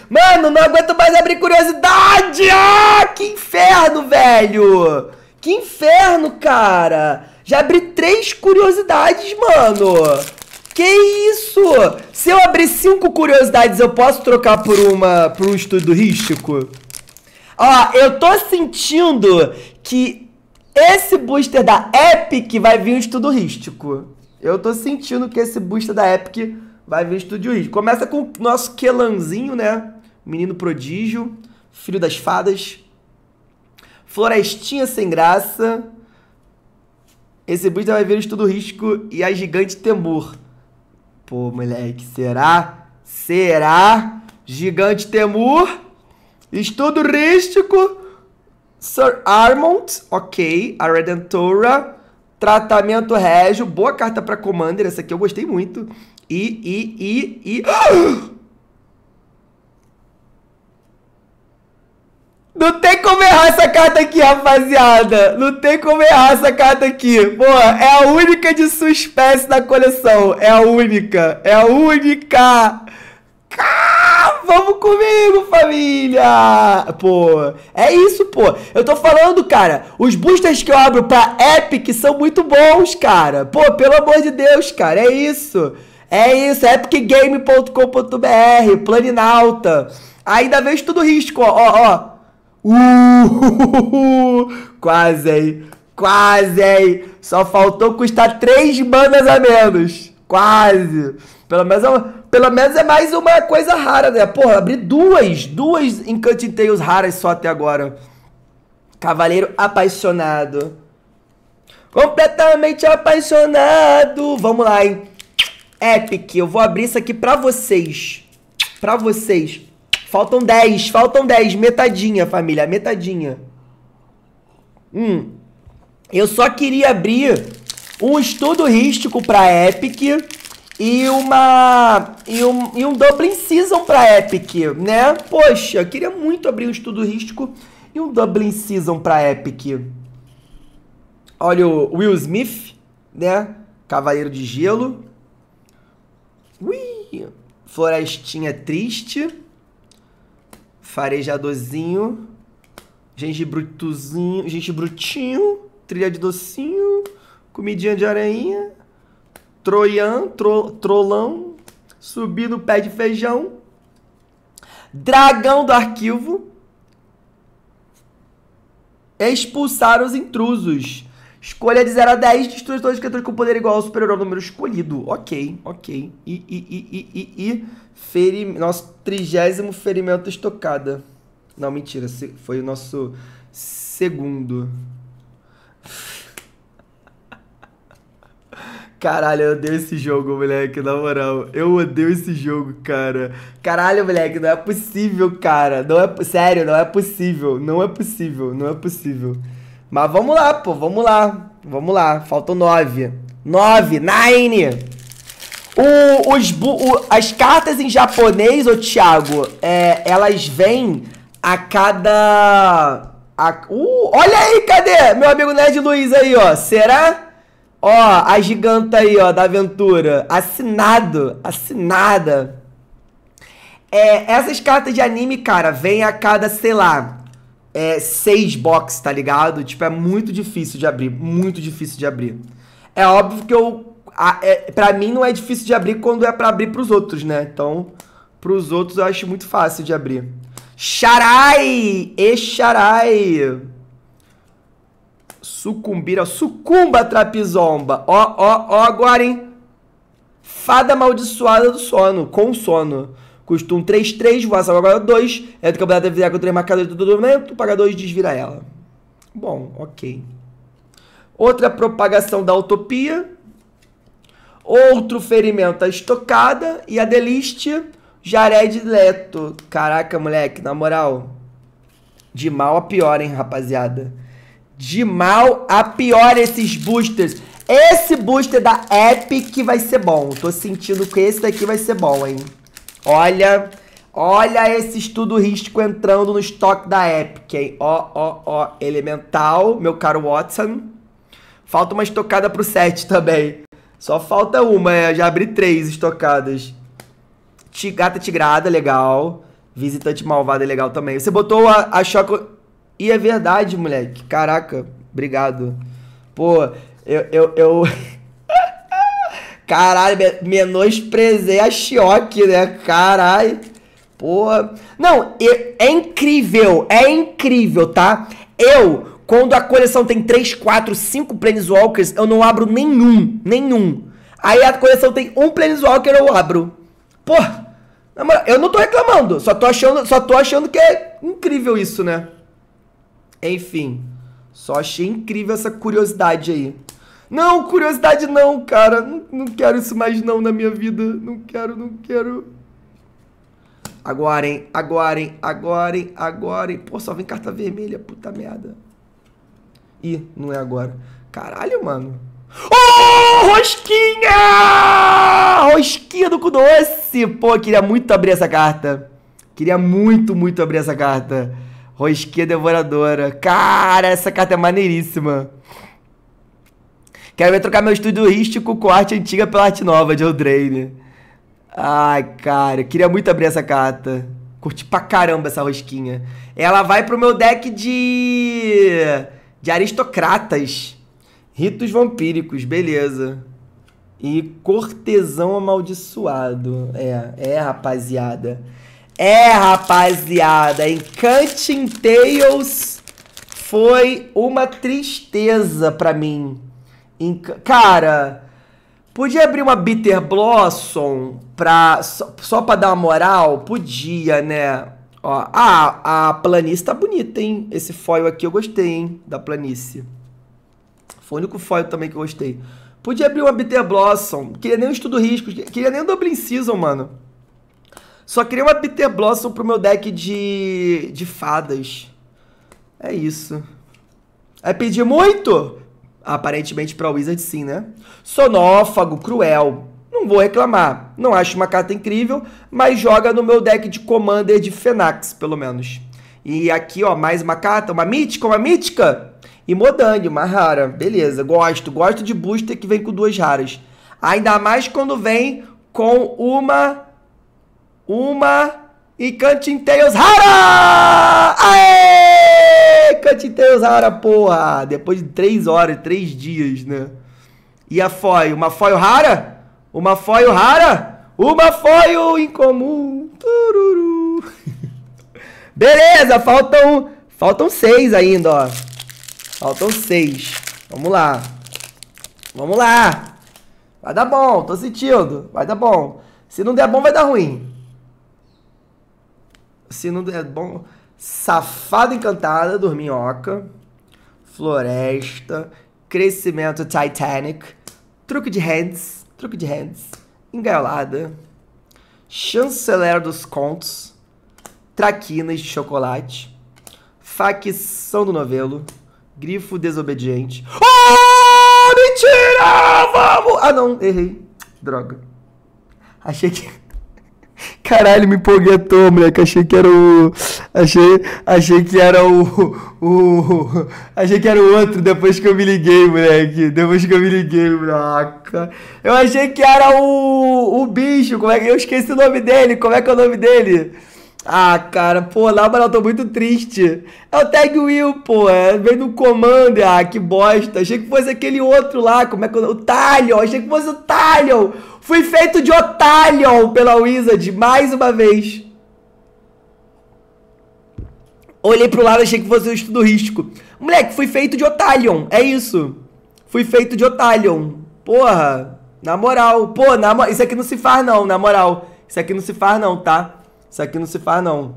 Mano, não aguento mais abrir curiosidade! Ah, que inferno, velho! Que inferno, cara! Já abri três curiosidades, mano! Que isso? Se eu abrir cinco curiosidades, eu posso trocar por uma, por um estudo rístico? Ó, eu tô sentindo que esse booster da Epic vai vir um estudo rístico. Eu tô sentindo que esse booster da Epic vai vir um estudo rístico. Começa com o nosso Quelanzinho, né? Menino prodígio, filho das fadas. Florestinha sem graça. Esse booster vai vir um estudo rístico e a gigante Temur. Pô, moleque, será? Será? Gigante Temur? Estudo rístico. Sir Armond, ok. A Redentora. Tratamento Régio. Boa carta para Commander. Essa aqui eu gostei muito. E, e, e, e. Não tem como errar essa carta aqui, rapaziada. Não tem como errar essa carta aqui. Pô, é a única de sua espécie da coleção. É a única. É a única. Ah, vamos comigo, família! Pô, é isso, pô. Eu tô falando, cara, os boosters que eu abro pra Epic são muito bons, cara. Pô, pelo amor de Deus, cara, é isso. É isso, epicgame.com.br, alta. Ainda vejo tudo risco, ó, ó, Uh, quase, hein? Quase, hein? Só faltou custar três manas a menos. Quase. Pelo menos, é, pelo menos é mais uma coisa rara, né? Porra, abri duas, duas Encanting Tales raras só até agora. Cavaleiro apaixonado. Completamente apaixonado. Vamos lá, hein? Epic, eu vou abrir isso aqui pra vocês. Pra vocês. Faltam 10, faltam 10. Metadinha, família, metadinha. Hum. Eu só queria abrir um estudo rístico pra Epic e uma e um, e um Dublin Season para Epic, né? Poxa, queria muito abrir um estudo rístico e um Dublin Season para Epic. Olha o Will Smith, né? Cavaleiro de Gelo. Ui! Florestinha Triste. Farejadorzinho. Gente brutuzinho, gente brutinho, trilha de docinho, comidinha de aranha. Troian, tro, Trolão, Subir no Pé de Feijão, Dragão do Arquivo, Expulsar os Intrusos. Escolha de 0 a 10, destrua todos os criaturas com poder igual ao superior ao número escolhido. Ok, ok. E, e, e, e, e, e feri... nosso trigésimo ferimento estocada. Não, mentira, foi o nosso segundo. Caralho, eu odeio esse jogo, moleque, na moral. Eu odeio esse jogo, cara. Caralho, moleque, não é possível, cara. Não é, sério, não é possível. Não é possível, não é possível. Mas vamos lá, pô, vamos lá. Vamos lá, faltam nove. Nove, nine! O, os, o, as cartas em japonês, ô Thiago, é, elas vêm a cada... A, uh, olha aí, cadê? Meu amigo Nerd Luiz aí, ó. Será? Ó, a giganta aí, ó, da aventura. Assinado, assinada. É, essas cartas de anime, cara, vem a cada, sei lá, é, seis box, tá ligado? Tipo, é muito difícil de abrir, muito difícil de abrir. É óbvio que eu. A, é, pra mim não é difícil de abrir quando é para abrir pros outros, né? Então, pros outros eu acho muito fácil de abrir. Xarai! E xarai! Sucumbira, sucumba, trapizomba. Ó, ó, ó, agora, hein? Fada amaldiçoada do sono, com sono. Custa um 3-3, voação agora 2. É do campeonato de virar com três marcadores do momento. Paga 2 desvira ela. Bom, ok. Outra propagação da utopia. Outro ferimento a estocada. E a delícia, Jared Leto. Caraca, moleque, na moral. De mal a pior, hein, rapaziada de mal a pior esses boosters. Esse booster da Epic vai ser bom. Tô sentindo que esse daqui vai ser bom, hein? Olha, olha esse estudo risco entrando no estoque da Epic, hein? Ó, ó, ó, elemental, meu caro Watson. Falta uma estocada pro set também. Só falta uma, é. já abri três estocadas. Gata tigrada, legal. Visitante malvada, legal também. Você botou a, a e é verdade, moleque. Caraca, obrigado. Pô, eu. eu, eu... Caralho, menosprezei a choque, né? Caralho. Porra. Não, é incrível, é incrível, tá? Eu, quando a coleção tem 3, 4, 5 Planeswalkers, eu não abro nenhum, nenhum. Aí a coleção tem um Planeswalker, eu abro. Porra, eu não tô reclamando, só tô achando, só tô achando que é incrível isso, né? Enfim, só achei incrível essa curiosidade aí. Não, curiosidade não, cara. Não, não quero isso mais não na minha vida. Não quero, não quero. Agora, hein? Agora, hein? Agora, hein? Agora, hein? Pô, só vem carta vermelha, puta merda. Ih, não é agora. Caralho, mano. Oh, rosquinha! Rosquinha do cu doce! Pô, queria muito abrir essa carta. Queria muito, muito abrir essa carta. Rosquinha Devoradora. Cara, essa carta é maneiríssima. Quero ver trocar meu estúdio rístico com arte antiga pela arte nova de Eldraine. Ai, cara, queria muito abrir essa carta. Curti pra caramba essa rosquinha. Ela vai pro meu deck de. de aristocratas. Ritos vampíricos, beleza. E cortesão amaldiçoado. É, é, rapaziada. É, rapaziada, em Tales foi uma tristeza pra mim. cara, podia abrir uma Bitter Blossom pra, só, só pra dar uma moral? Podia, né? Ó, ah, a planície tá bonita, hein? Esse foil aqui eu gostei, hein? Da planície. Foi o único foil também que eu gostei. Podia abrir uma Bitter Blossom. Queria nem um estudo risco. Queria nem um Dublin Season, mano. Só queria uma Peter Blossom pro meu deck de, de fadas. É isso. É pedir muito? Aparentemente pra Wizard sim, né? Sonófago, Cruel. Não vou reclamar. Não acho uma carta incrível, mas joga no meu deck de Commander de Fenax, pelo menos. E aqui, ó, mais uma carta, uma mítica, uma mítica. E Modang, uma rara. Beleza, gosto. Gosto de booster que vem com duas raras. Ainda mais quando vem com uma uma e Cantinteiros Rara! Aê! Cantinteiros Rara, porra! Depois de três horas, três dias, né? E a foil? Uma foil rara? Uma foil rara? Uma foil incomum! Tururu! Beleza, faltam, faltam seis ainda, ó. Faltam seis. Vamos lá. Vamos lá. Vai dar bom, tô sentindo. Vai dar bom. Se não der bom, vai dar ruim se não é bom, Safada Encantada, minhoca Floresta, Crescimento Titanic, Truque de Hands, Truque de Hands, Engaiolada, Chanceler dos Contos, Traquinas de Chocolate, Facção do Novelo, Grifo Desobediente. Oh, mentira! Vamos! Ah, não, errei. Droga. Achei que. Caralho, me empolguei à toa, moleque. Achei que era o. Achei, achei que era o... o. Achei que era o outro depois que eu me liguei, moleque. Depois que eu me liguei, moleque. Eu achei que era o. O bicho. Como é que. Eu esqueci o nome dele. Como é que é o nome dele? Ah, cara, pô, na moral, tô muito triste. É o Tag Will, pô, é, veio do Commander. Ah, que bosta. Achei que fosse aquele outro lá, como é que é eu... O Talion, achei que fosse o Talion. Fui feito de Otalion pela Wizard, mais uma vez. Olhei pro lado, achei que fosse o estudo risco. Moleque, fui feito de Otalion, é isso. Fui feito de Otalion. Porra, na moral. Pô, na, isso aqui não se faz não, na moral. Isso aqui não se faz não, Tá? Isso aqui não se faz, não.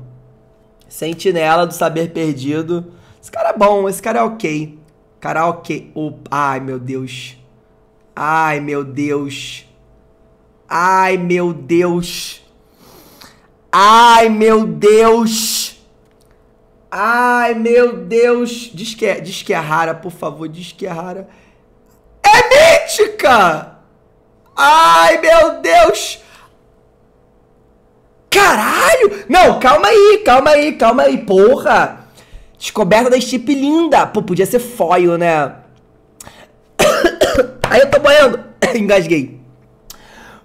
Sentinela do Saber Perdido. Esse cara é bom, esse cara é ok. Cara ok. Opa. Ai, meu Deus. Ai, meu Deus. Ai, meu Deus. Ai, meu Deus. Ai, meu Deus. Diz que é, diz que é rara, por favor. Diz que é rara. É mítica! Ai, meu Deus. Caralho! Não, calma aí, calma aí, calma aí, porra! Descoberta da Stip linda! Pô, podia ser foil, né? Aí eu tô boiando! Engasguei.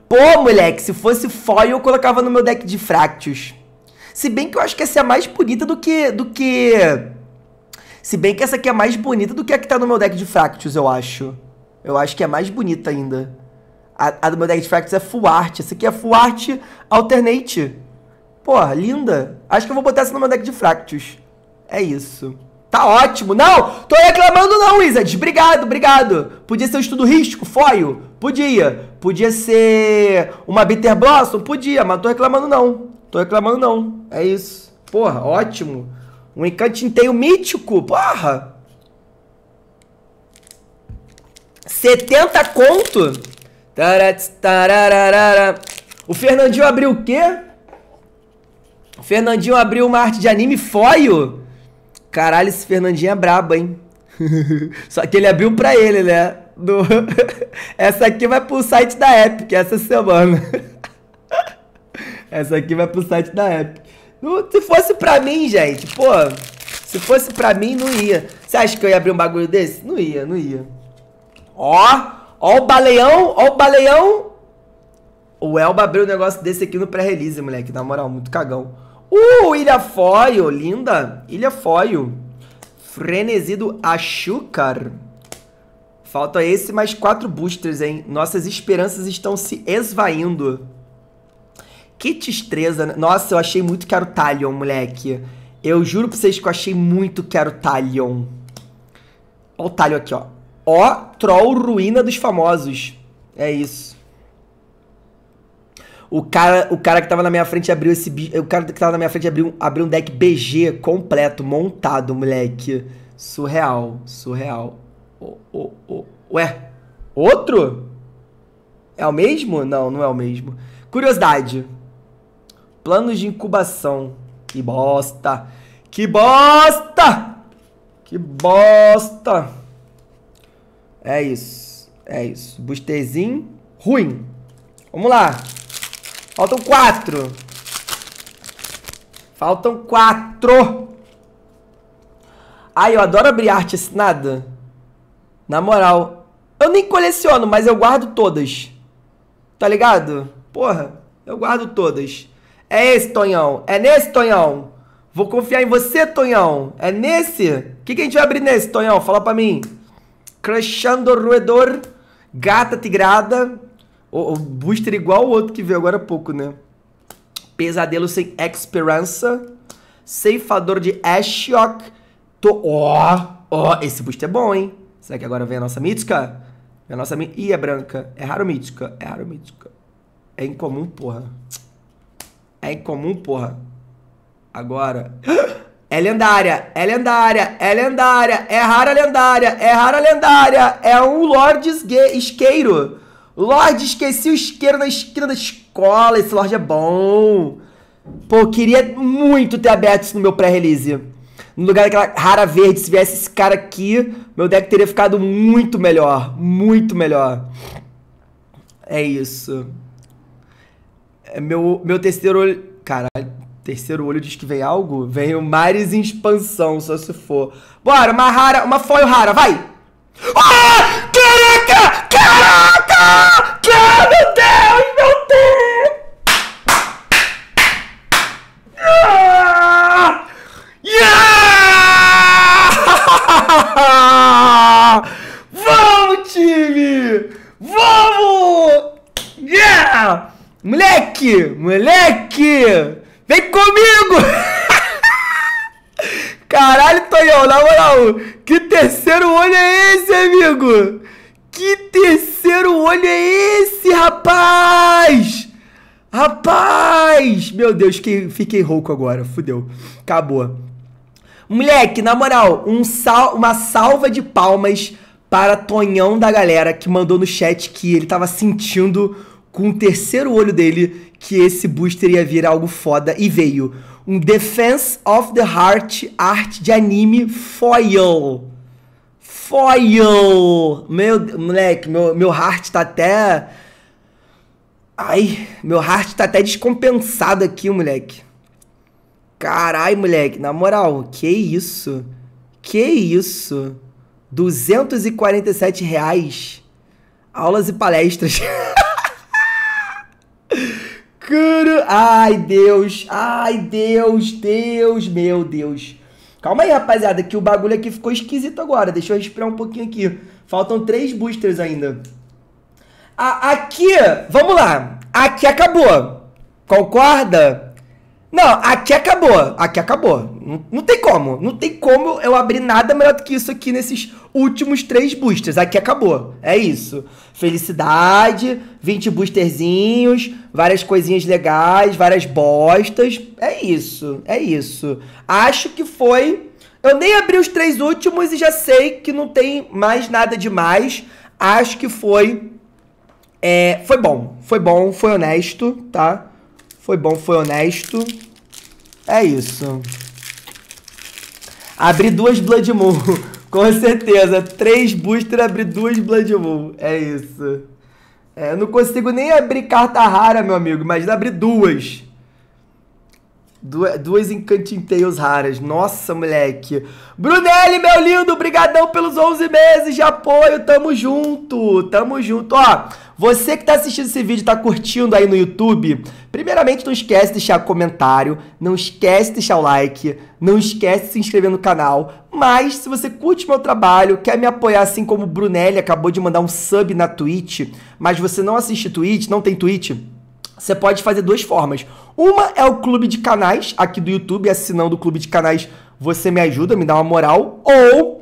Pô, moleque, se fosse foil, eu colocava no meu deck de Fractus. Se bem que eu acho que essa é mais bonita do que. do que. Se bem que essa aqui é mais bonita do que a que tá no meu deck de Fractus, eu acho. Eu acho que é mais bonita ainda. A, a do meu deck de Fractus é full art. Essa aqui é full art alternate. Porra, linda. Acho que eu vou botar essa no meu deck de Fractus. É isso. Tá ótimo. Não, tô reclamando não, Wizards. Obrigado, obrigado. Podia ser um estudo risco, foio? Podia. Podia ser uma Bitter Blossom? Podia, mas tô reclamando não. Tô reclamando não. É isso. Porra, ótimo. Um encantinteio mítico, porra. 70 conto. Tarats, O Fernandinho abriu o quê? Fernandinho abriu uma arte de anime foio. Caralho, esse Fernandinho é brabo, hein? Só que ele abriu pra ele, né? Do... essa aqui vai pro site da Epic essa semana. essa aqui vai pro site da Epic. Se fosse pra mim, gente, pô. Se fosse pra mim, não ia. Você acha que eu ia abrir um bagulho desse? Não ia, não ia. Ó, ó o baleão, ó o baleão. O Elba abriu um negócio desse aqui no pré-release, moleque. Na moral, muito cagão. Uh, Foio, linda. Ilha Frenesi do Açúcar. Falta esse mais quatro boosters, hein? Nossas esperanças estão se esvaindo. Que tristeza. Né? Nossa, eu achei muito o Talion, moleque. Eu juro pra vocês que eu achei muito o Talion. Ó o Talion aqui, ó. Ó, Troll Ruína dos Famosos. É isso. O cara, o cara que tava na minha frente abriu esse. O cara que tava na minha frente abriu, abriu um deck BG completo, montado, moleque. Surreal, surreal. Oh, oh, oh. Ué? Outro? É o mesmo? Não, não é o mesmo. Curiosidade. Planos de incubação. Que bosta! Que bosta! Que bosta! É isso. É isso. Boosterzinho ruim. Vamos lá. Faltam quatro. Faltam quatro. Ai, eu adoro abrir arte assinada. Na moral. Eu nem coleciono, mas eu guardo todas. Tá ligado? Porra, eu guardo todas. É esse, Tonhão. É nesse, Tonhão. Vou confiar em você, Tonhão. É nesse? O que, que a gente vai abrir nesse, Tonhão? Fala pra mim. Crushando Roedor, Gata Tigrada, o, o booster é igual o outro que veio agora há pouco, né? Pesadelo sem esperança. Ceifador de ashok. Tô... Ó, oh, ó, oh, esse booster é bom, hein? Será que agora vem a nossa mítica? Vem a nossa mítica. Ih, é branca. É raro mítica. É raro mítica. É incomum, porra. É incomum, porra. Agora. É lendária, é lendária, é lendária, é rara lendária, é rara lendária, é um Lorde Isqueiro. Lorde, esqueci o isqueiro na esquina da escola. Esse Lorde é bom. Pô, queria muito ter aberto isso no meu pré-release. No lugar daquela rara verde, se viesse esse cara aqui, meu deck teria ficado muito melhor. Muito melhor. É isso. É meu, meu terceiro olho. Caralho, terceiro olho diz que vem algo? Vem o Mares em expansão, só se for. Bora, uma rara, uma foil rara, vai! Ah! Caraca! Moleque! Moleque! Vem comigo! Caralho, Tonhão, na moral, que terceiro olho é esse, amigo? Que terceiro olho é esse, rapaz? Rapaz! Meu Deus, que fiquei rouco agora, fudeu. Acabou. Moleque, na moral, um sal, uma salva de palmas para Tonhão da galera que mandou no chat que ele tava sentindo com o terceiro olho dele que esse booster ia vir algo foda e veio. Um Defense of the Heart, arte de anime foil. Foil! Meu, moleque, meu, meu heart tá até... Ai, meu heart tá até descompensado aqui, moleque. Carai, moleque, na moral, que isso? Que isso? 247 reais. Aulas e palestras. escuro. Ai, Deus. Ai, Deus. Deus, meu Deus. Calma aí, rapaziada, que o bagulho aqui ficou esquisito agora. Deixa eu respirar um pouquinho aqui. Faltam três boosters ainda. A ah, aqui, vamos lá. Aqui acabou. Concorda? Não, aqui acabou. Aqui acabou. Não, não, tem como. Não tem como eu abrir nada melhor do que isso aqui nesses últimos três boosters. Aqui acabou. É isso. Felicidade, 20 boosterzinhos, várias coisinhas legais, várias bostas. É isso. É isso. Acho que foi. Eu nem abri os três últimos e já sei que não tem mais nada demais. Acho que foi. É, foi bom. Foi bom, foi honesto, tá? Foi bom, foi honesto. É isso. Abri duas Blood Moon. Com certeza. Três booster, abri duas Blood Moon. É isso. É, eu não consigo nem abrir carta rara, meu amigo. Imagina abrir duas. Duas encantintails raras. Nossa, moleque. Brunelli, meu lindo, brigadão pelos 11 meses de apoio. Tamo junto, tamo junto. Ó, você que tá assistindo esse vídeo, tá curtindo aí no YouTube, primeiramente não esquece de deixar comentário, não esquece de deixar o like, não esquece de se inscrever no canal. Mas se você curte meu trabalho, quer me apoiar assim como o Brunelli acabou de mandar um sub na Twitch, mas você não assiste Twitch, não tem Twitch você pode fazer duas formas. Uma é o clube de canais aqui do YouTube, assinando o clube de canais, você me ajuda, me dá uma moral, ou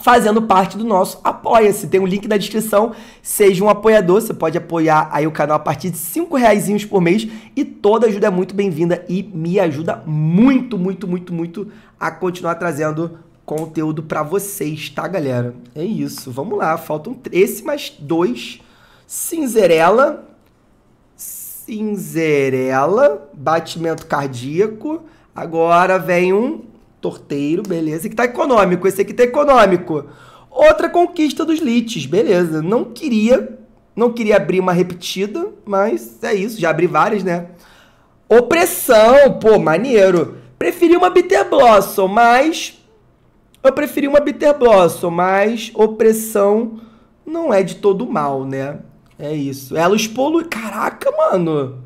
fazendo parte do nosso Apoia-se. Tem um link na descrição. Seja um apoiador, você pode apoiar aí o canal a partir de R$ reais por mês e toda ajuda é muito bem-vinda e me ajuda muito, muito, muito, muito a continuar trazendo conteúdo para vocês, tá, galera? É isso. Vamos lá. Faltam esse mais dois. Cinzerela cinzerela, batimento cardíaco. Agora vem um torteiro, beleza, que tá econômico. Esse aqui tá econômico. Outra conquista dos lites, beleza. Não queria, não queria abrir uma repetida, mas é isso, já abri várias, né? Opressão, pô, maneiro. Preferi uma Bitter Blossom, mas eu preferi uma Bitter Blossom, mas opressão não é de todo mal, né? É isso. Ela expolui. Caraca, mano.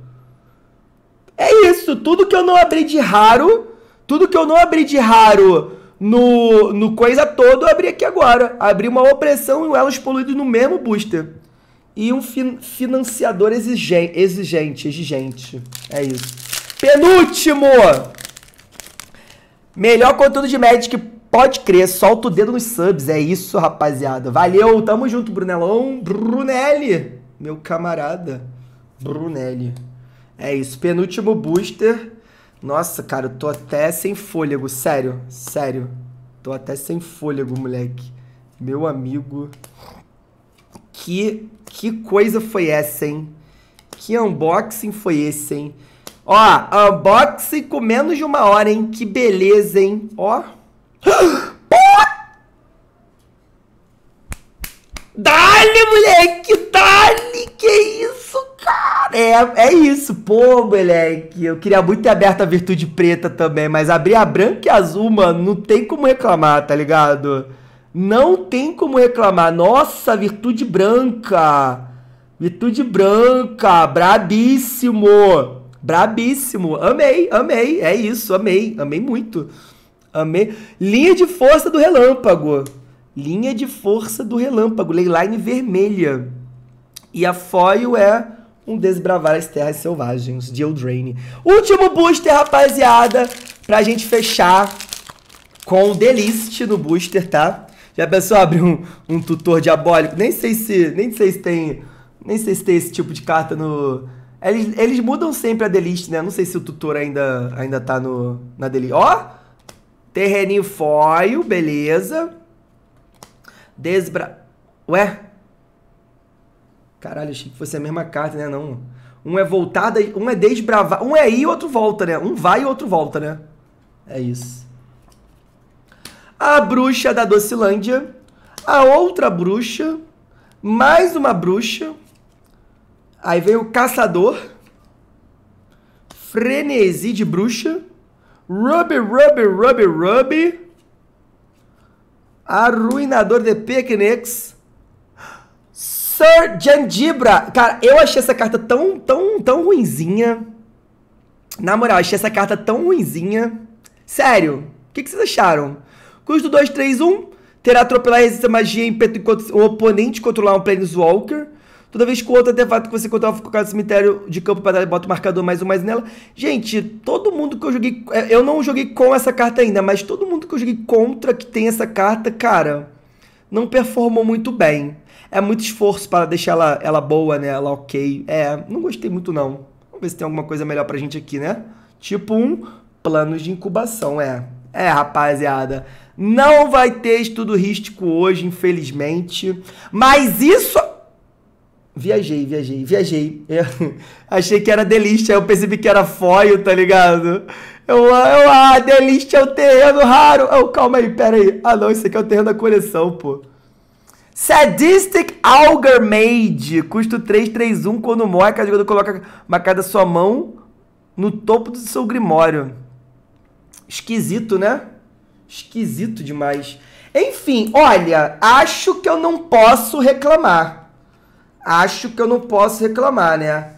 É isso. Tudo que eu não abri de raro. Tudo que eu não abri de raro no, no coisa todo, eu abri aqui agora. Abri uma opressão e um elos poluídos no mesmo booster. E um fin financiador exigente, exigente, exigente. É isso. Penúltimo! Melhor conteúdo de Magic, pode crer. Solta o dedo nos subs. É isso, rapaziada. Valeu, tamo junto, Brunelão. Brunelli meu camarada Brunelli. É isso, penúltimo booster. Nossa, cara, eu tô até sem fôlego, sério, sério. Tô até sem fôlego, moleque. Meu amigo. Que, que coisa foi essa, hein? Que unboxing foi esse, hein? Ó, unboxing com menos de uma hora, hein? Que beleza, hein? Ó. Dale, moleque! Dale! que isso, cara? É, é isso, pô, moleque. Eu queria muito ter aberto a virtude preta também, mas abrir a branca e azul, mano, não tem como reclamar, tá ligado? Não tem como reclamar. Nossa, virtude branca. Virtude branca, brabíssimo. Brabíssimo. Amei, amei. É isso, amei. Amei muito. Amei. Linha de força do relâmpago. Linha de força do relâmpago. Leyline vermelha. E a foil é um desbravar as terras selvagens de Eldraine. Último booster, rapaziada, pra gente fechar com o Delist no booster, tá? Já pensou abrir um, um tutor diabólico? Nem sei se, nem sei se tem, nem sei se tem esse tipo de carta no eles, eles mudam sempre a delist, né? Não sei se o tutor ainda ainda tá no na delist. Ó, terreninho foil, beleza. Desbra Ué? Caralho, achei que fosse a mesma carta, né? Não. Um é voltada, um é desbravar. Um é ir e outro volta, né? Um vai e outro volta, né? É isso. A bruxa da Docilândia. A outra bruxa. Mais uma bruxa. Aí vem o caçador. Frenesi de bruxa. Ruby, Ruby, Ruby, Ruby. Arruinador de Pequenex. Sir Jandibra. Cara, eu achei essa carta tão, tão, tão ruinzinha. Na moral, achei essa carta tão ruinzinha. Sério, o que, que, vocês acharam? Custo 2, 3, 1. Terá atropelar resistência resistir magia enquanto o oponente controlar um Planeswalker. Toda vez que o outro artefato que você controla fica colocado no cemitério de campo para bota o marcador mais um mais nela. Gente, todo mundo que eu joguei. É, eu não joguei com essa carta ainda, mas todo mundo que eu joguei contra que tem essa carta, cara, não performou muito bem. É muito esforço para deixar ela, ela boa, né? Ela ok. É, não gostei muito não. Vamos ver se tem alguma coisa melhor pra gente aqui, né? Tipo um planos de incubação, é. É, rapaziada. Não vai ter estudo rístico hoje, infelizmente. Mas isso Viajei, viajei, viajei. Eu achei que era delícia, eu percebi que era foil, tá ligado? Eu, eu ah, delícia é o terreno raro. Eu, calma aí, pera aí. Ah, não, isso aqui é o terreno da coleção, pô. Sadistic Auger Mage, custo 331, quando morre, cada jogador coloca uma cada sua mão no topo do seu grimório. Esquisito, né? Esquisito demais. Enfim, olha, acho que eu não posso reclamar. Acho que eu não posso reclamar, né?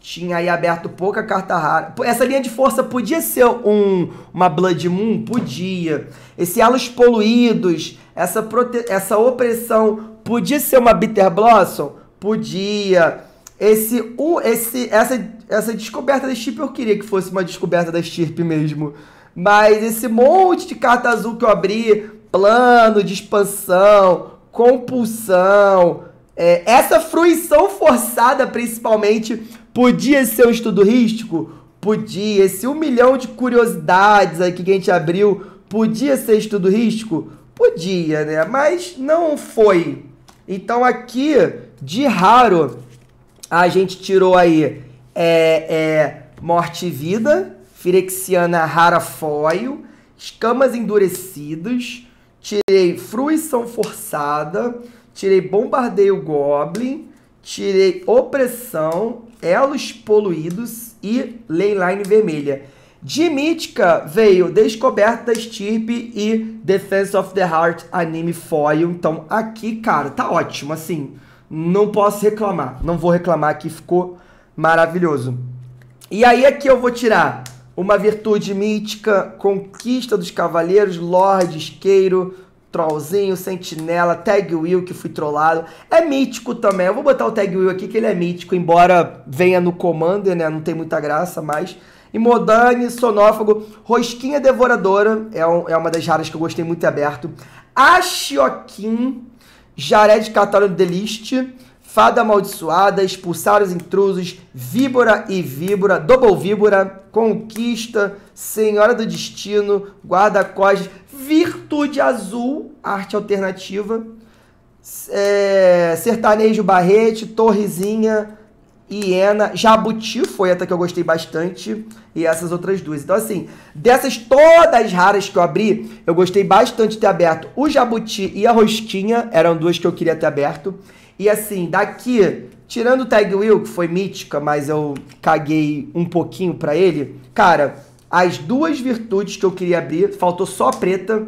tinha aí aberto pouca carta rara. Essa linha de força podia ser um, uma Blood Moon? Podia. Esse Elos Poluídos, essa, prote... essa opressão, podia ser uma Bitter Blossom? Podia. Esse, uh, esse, essa, essa descoberta da Chip eu queria que fosse uma descoberta da Chip mesmo. Mas esse monte de carta azul que eu abri, plano de expansão, compulsão, é, essa fruição forçada principalmente Podia ser um estudo rístico? Podia. Esse um milhão de curiosidades aqui que a gente abriu, podia ser estudo rístico? Podia, né? Mas não foi. Então aqui, de raro, a gente tirou aí é, é, morte e vida, firexiana rara foil, escamas endurecidas, tirei fruição forçada, tirei bombardeio goblin, tirei opressão elos poluídos e leyline vermelha. De mítica veio Descoberta Estirpe e Defense of the Heart Anime Foil. Então aqui, cara, tá ótimo, assim. Não posso reclamar. Não vou reclamar aqui, ficou maravilhoso. E aí aqui eu vou tirar uma virtude mítica, Conquista dos Cavaleiros, Lorde, Isqueiro, Trollzinho, Sentinela, Tag Will, que fui trollado. É mítico também. Eu vou botar o Tag Will aqui, que ele é mítico, embora venha no Commander, né? Não tem muita graça, mas. Imodane, Sonófago, Rosquinha Devoradora, é, um, é uma das raras que eu gostei muito aberto. Ashiokin, Jaré de Catálogo The List. Fada amaldiçoada, expulsar os intrusos, víbora e víbora, double víbora, conquista, senhora do destino, guarda-costas, virtude azul, arte alternativa, é, sertanejo barrete, torrezinha, hiena, jabuti foi até que eu gostei bastante, e essas outras duas. Então, assim, dessas todas raras que eu abri, eu gostei bastante de ter aberto o jabuti e a rosquinha, eram duas que eu queria ter aberto. E assim, daqui, tirando o Tag Will, que foi mítica, mas eu caguei um pouquinho para ele. Cara, as duas virtudes que eu queria abrir, faltou só a preta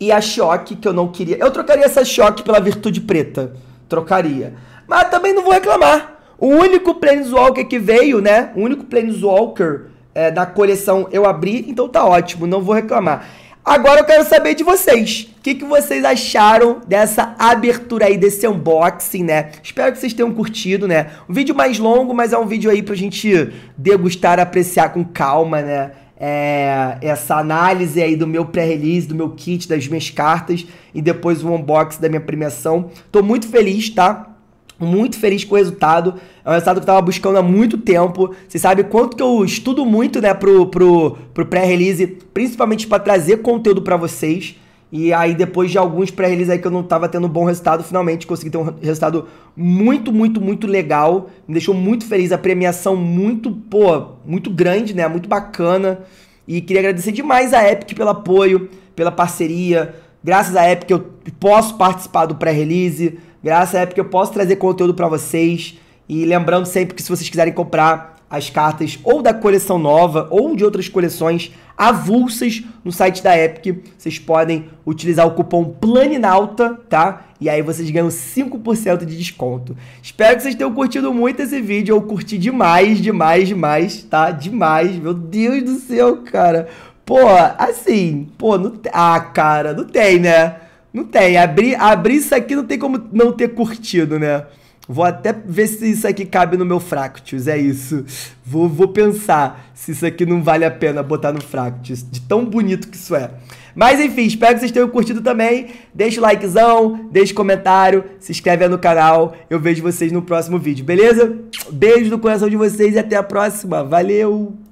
e a choque, que eu não queria. Eu trocaria essa choque pela virtude preta. Trocaria. Mas também não vou reclamar. O único Planeswalker que veio, né? O único Planeswalker é, da coleção eu abri, então tá ótimo, não vou reclamar. Agora eu quero saber de vocês. O que, que vocês acharam dessa abertura aí, desse unboxing, né? Espero que vocês tenham curtido, né? Um vídeo mais longo, mas é um vídeo aí pra gente degustar, apreciar com calma, né? É, essa análise aí do meu pré-release, do meu kit, das minhas cartas e depois o unboxing da minha premiação. Tô muito feliz, tá? muito feliz com o resultado. É um resultado que eu tava buscando há muito tempo. Você sabe quanto que eu estudo muito, né, pro, pro, pro pré-release, principalmente para trazer conteúdo para vocês. E aí, depois de alguns pré-releases aí que eu não tava tendo bom resultado, finalmente consegui ter um resultado muito, muito, muito legal. Me deixou muito feliz. A premiação muito, pô, muito grande, né? Muito bacana. E queria agradecer demais a Epic pelo apoio, pela parceria. Graças à Epic eu posso participar do pré-release Graça é porque eu posso trazer conteúdo para vocês. E lembrando sempre que se vocês quiserem comprar as cartas ou da coleção nova ou de outras coleções avulsas no site da Epic, vocês podem utilizar o cupom PLANINAUTA, tá? E aí vocês ganham 5% de desconto. Espero que vocês tenham curtido muito esse vídeo. Eu curti demais, demais, demais, tá? Demais. Meu Deus do céu, cara. Pô, assim, pô, não... ah, cara, não tem, né? Não tem. Abrir abri isso aqui não tem como não ter curtido, né? Vou até ver se isso aqui cabe no meu Fractus, é isso. Vou, vou pensar se isso aqui não vale a pena botar no Fractus, de tão bonito que isso é. Mas enfim, espero que vocês tenham curtido também. Deixa o likezão, deixa o comentário, se inscreve aí no canal. Eu vejo vocês no próximo vídeo, beleza? Beijo no coração de vocês e até a próxima. Valeu!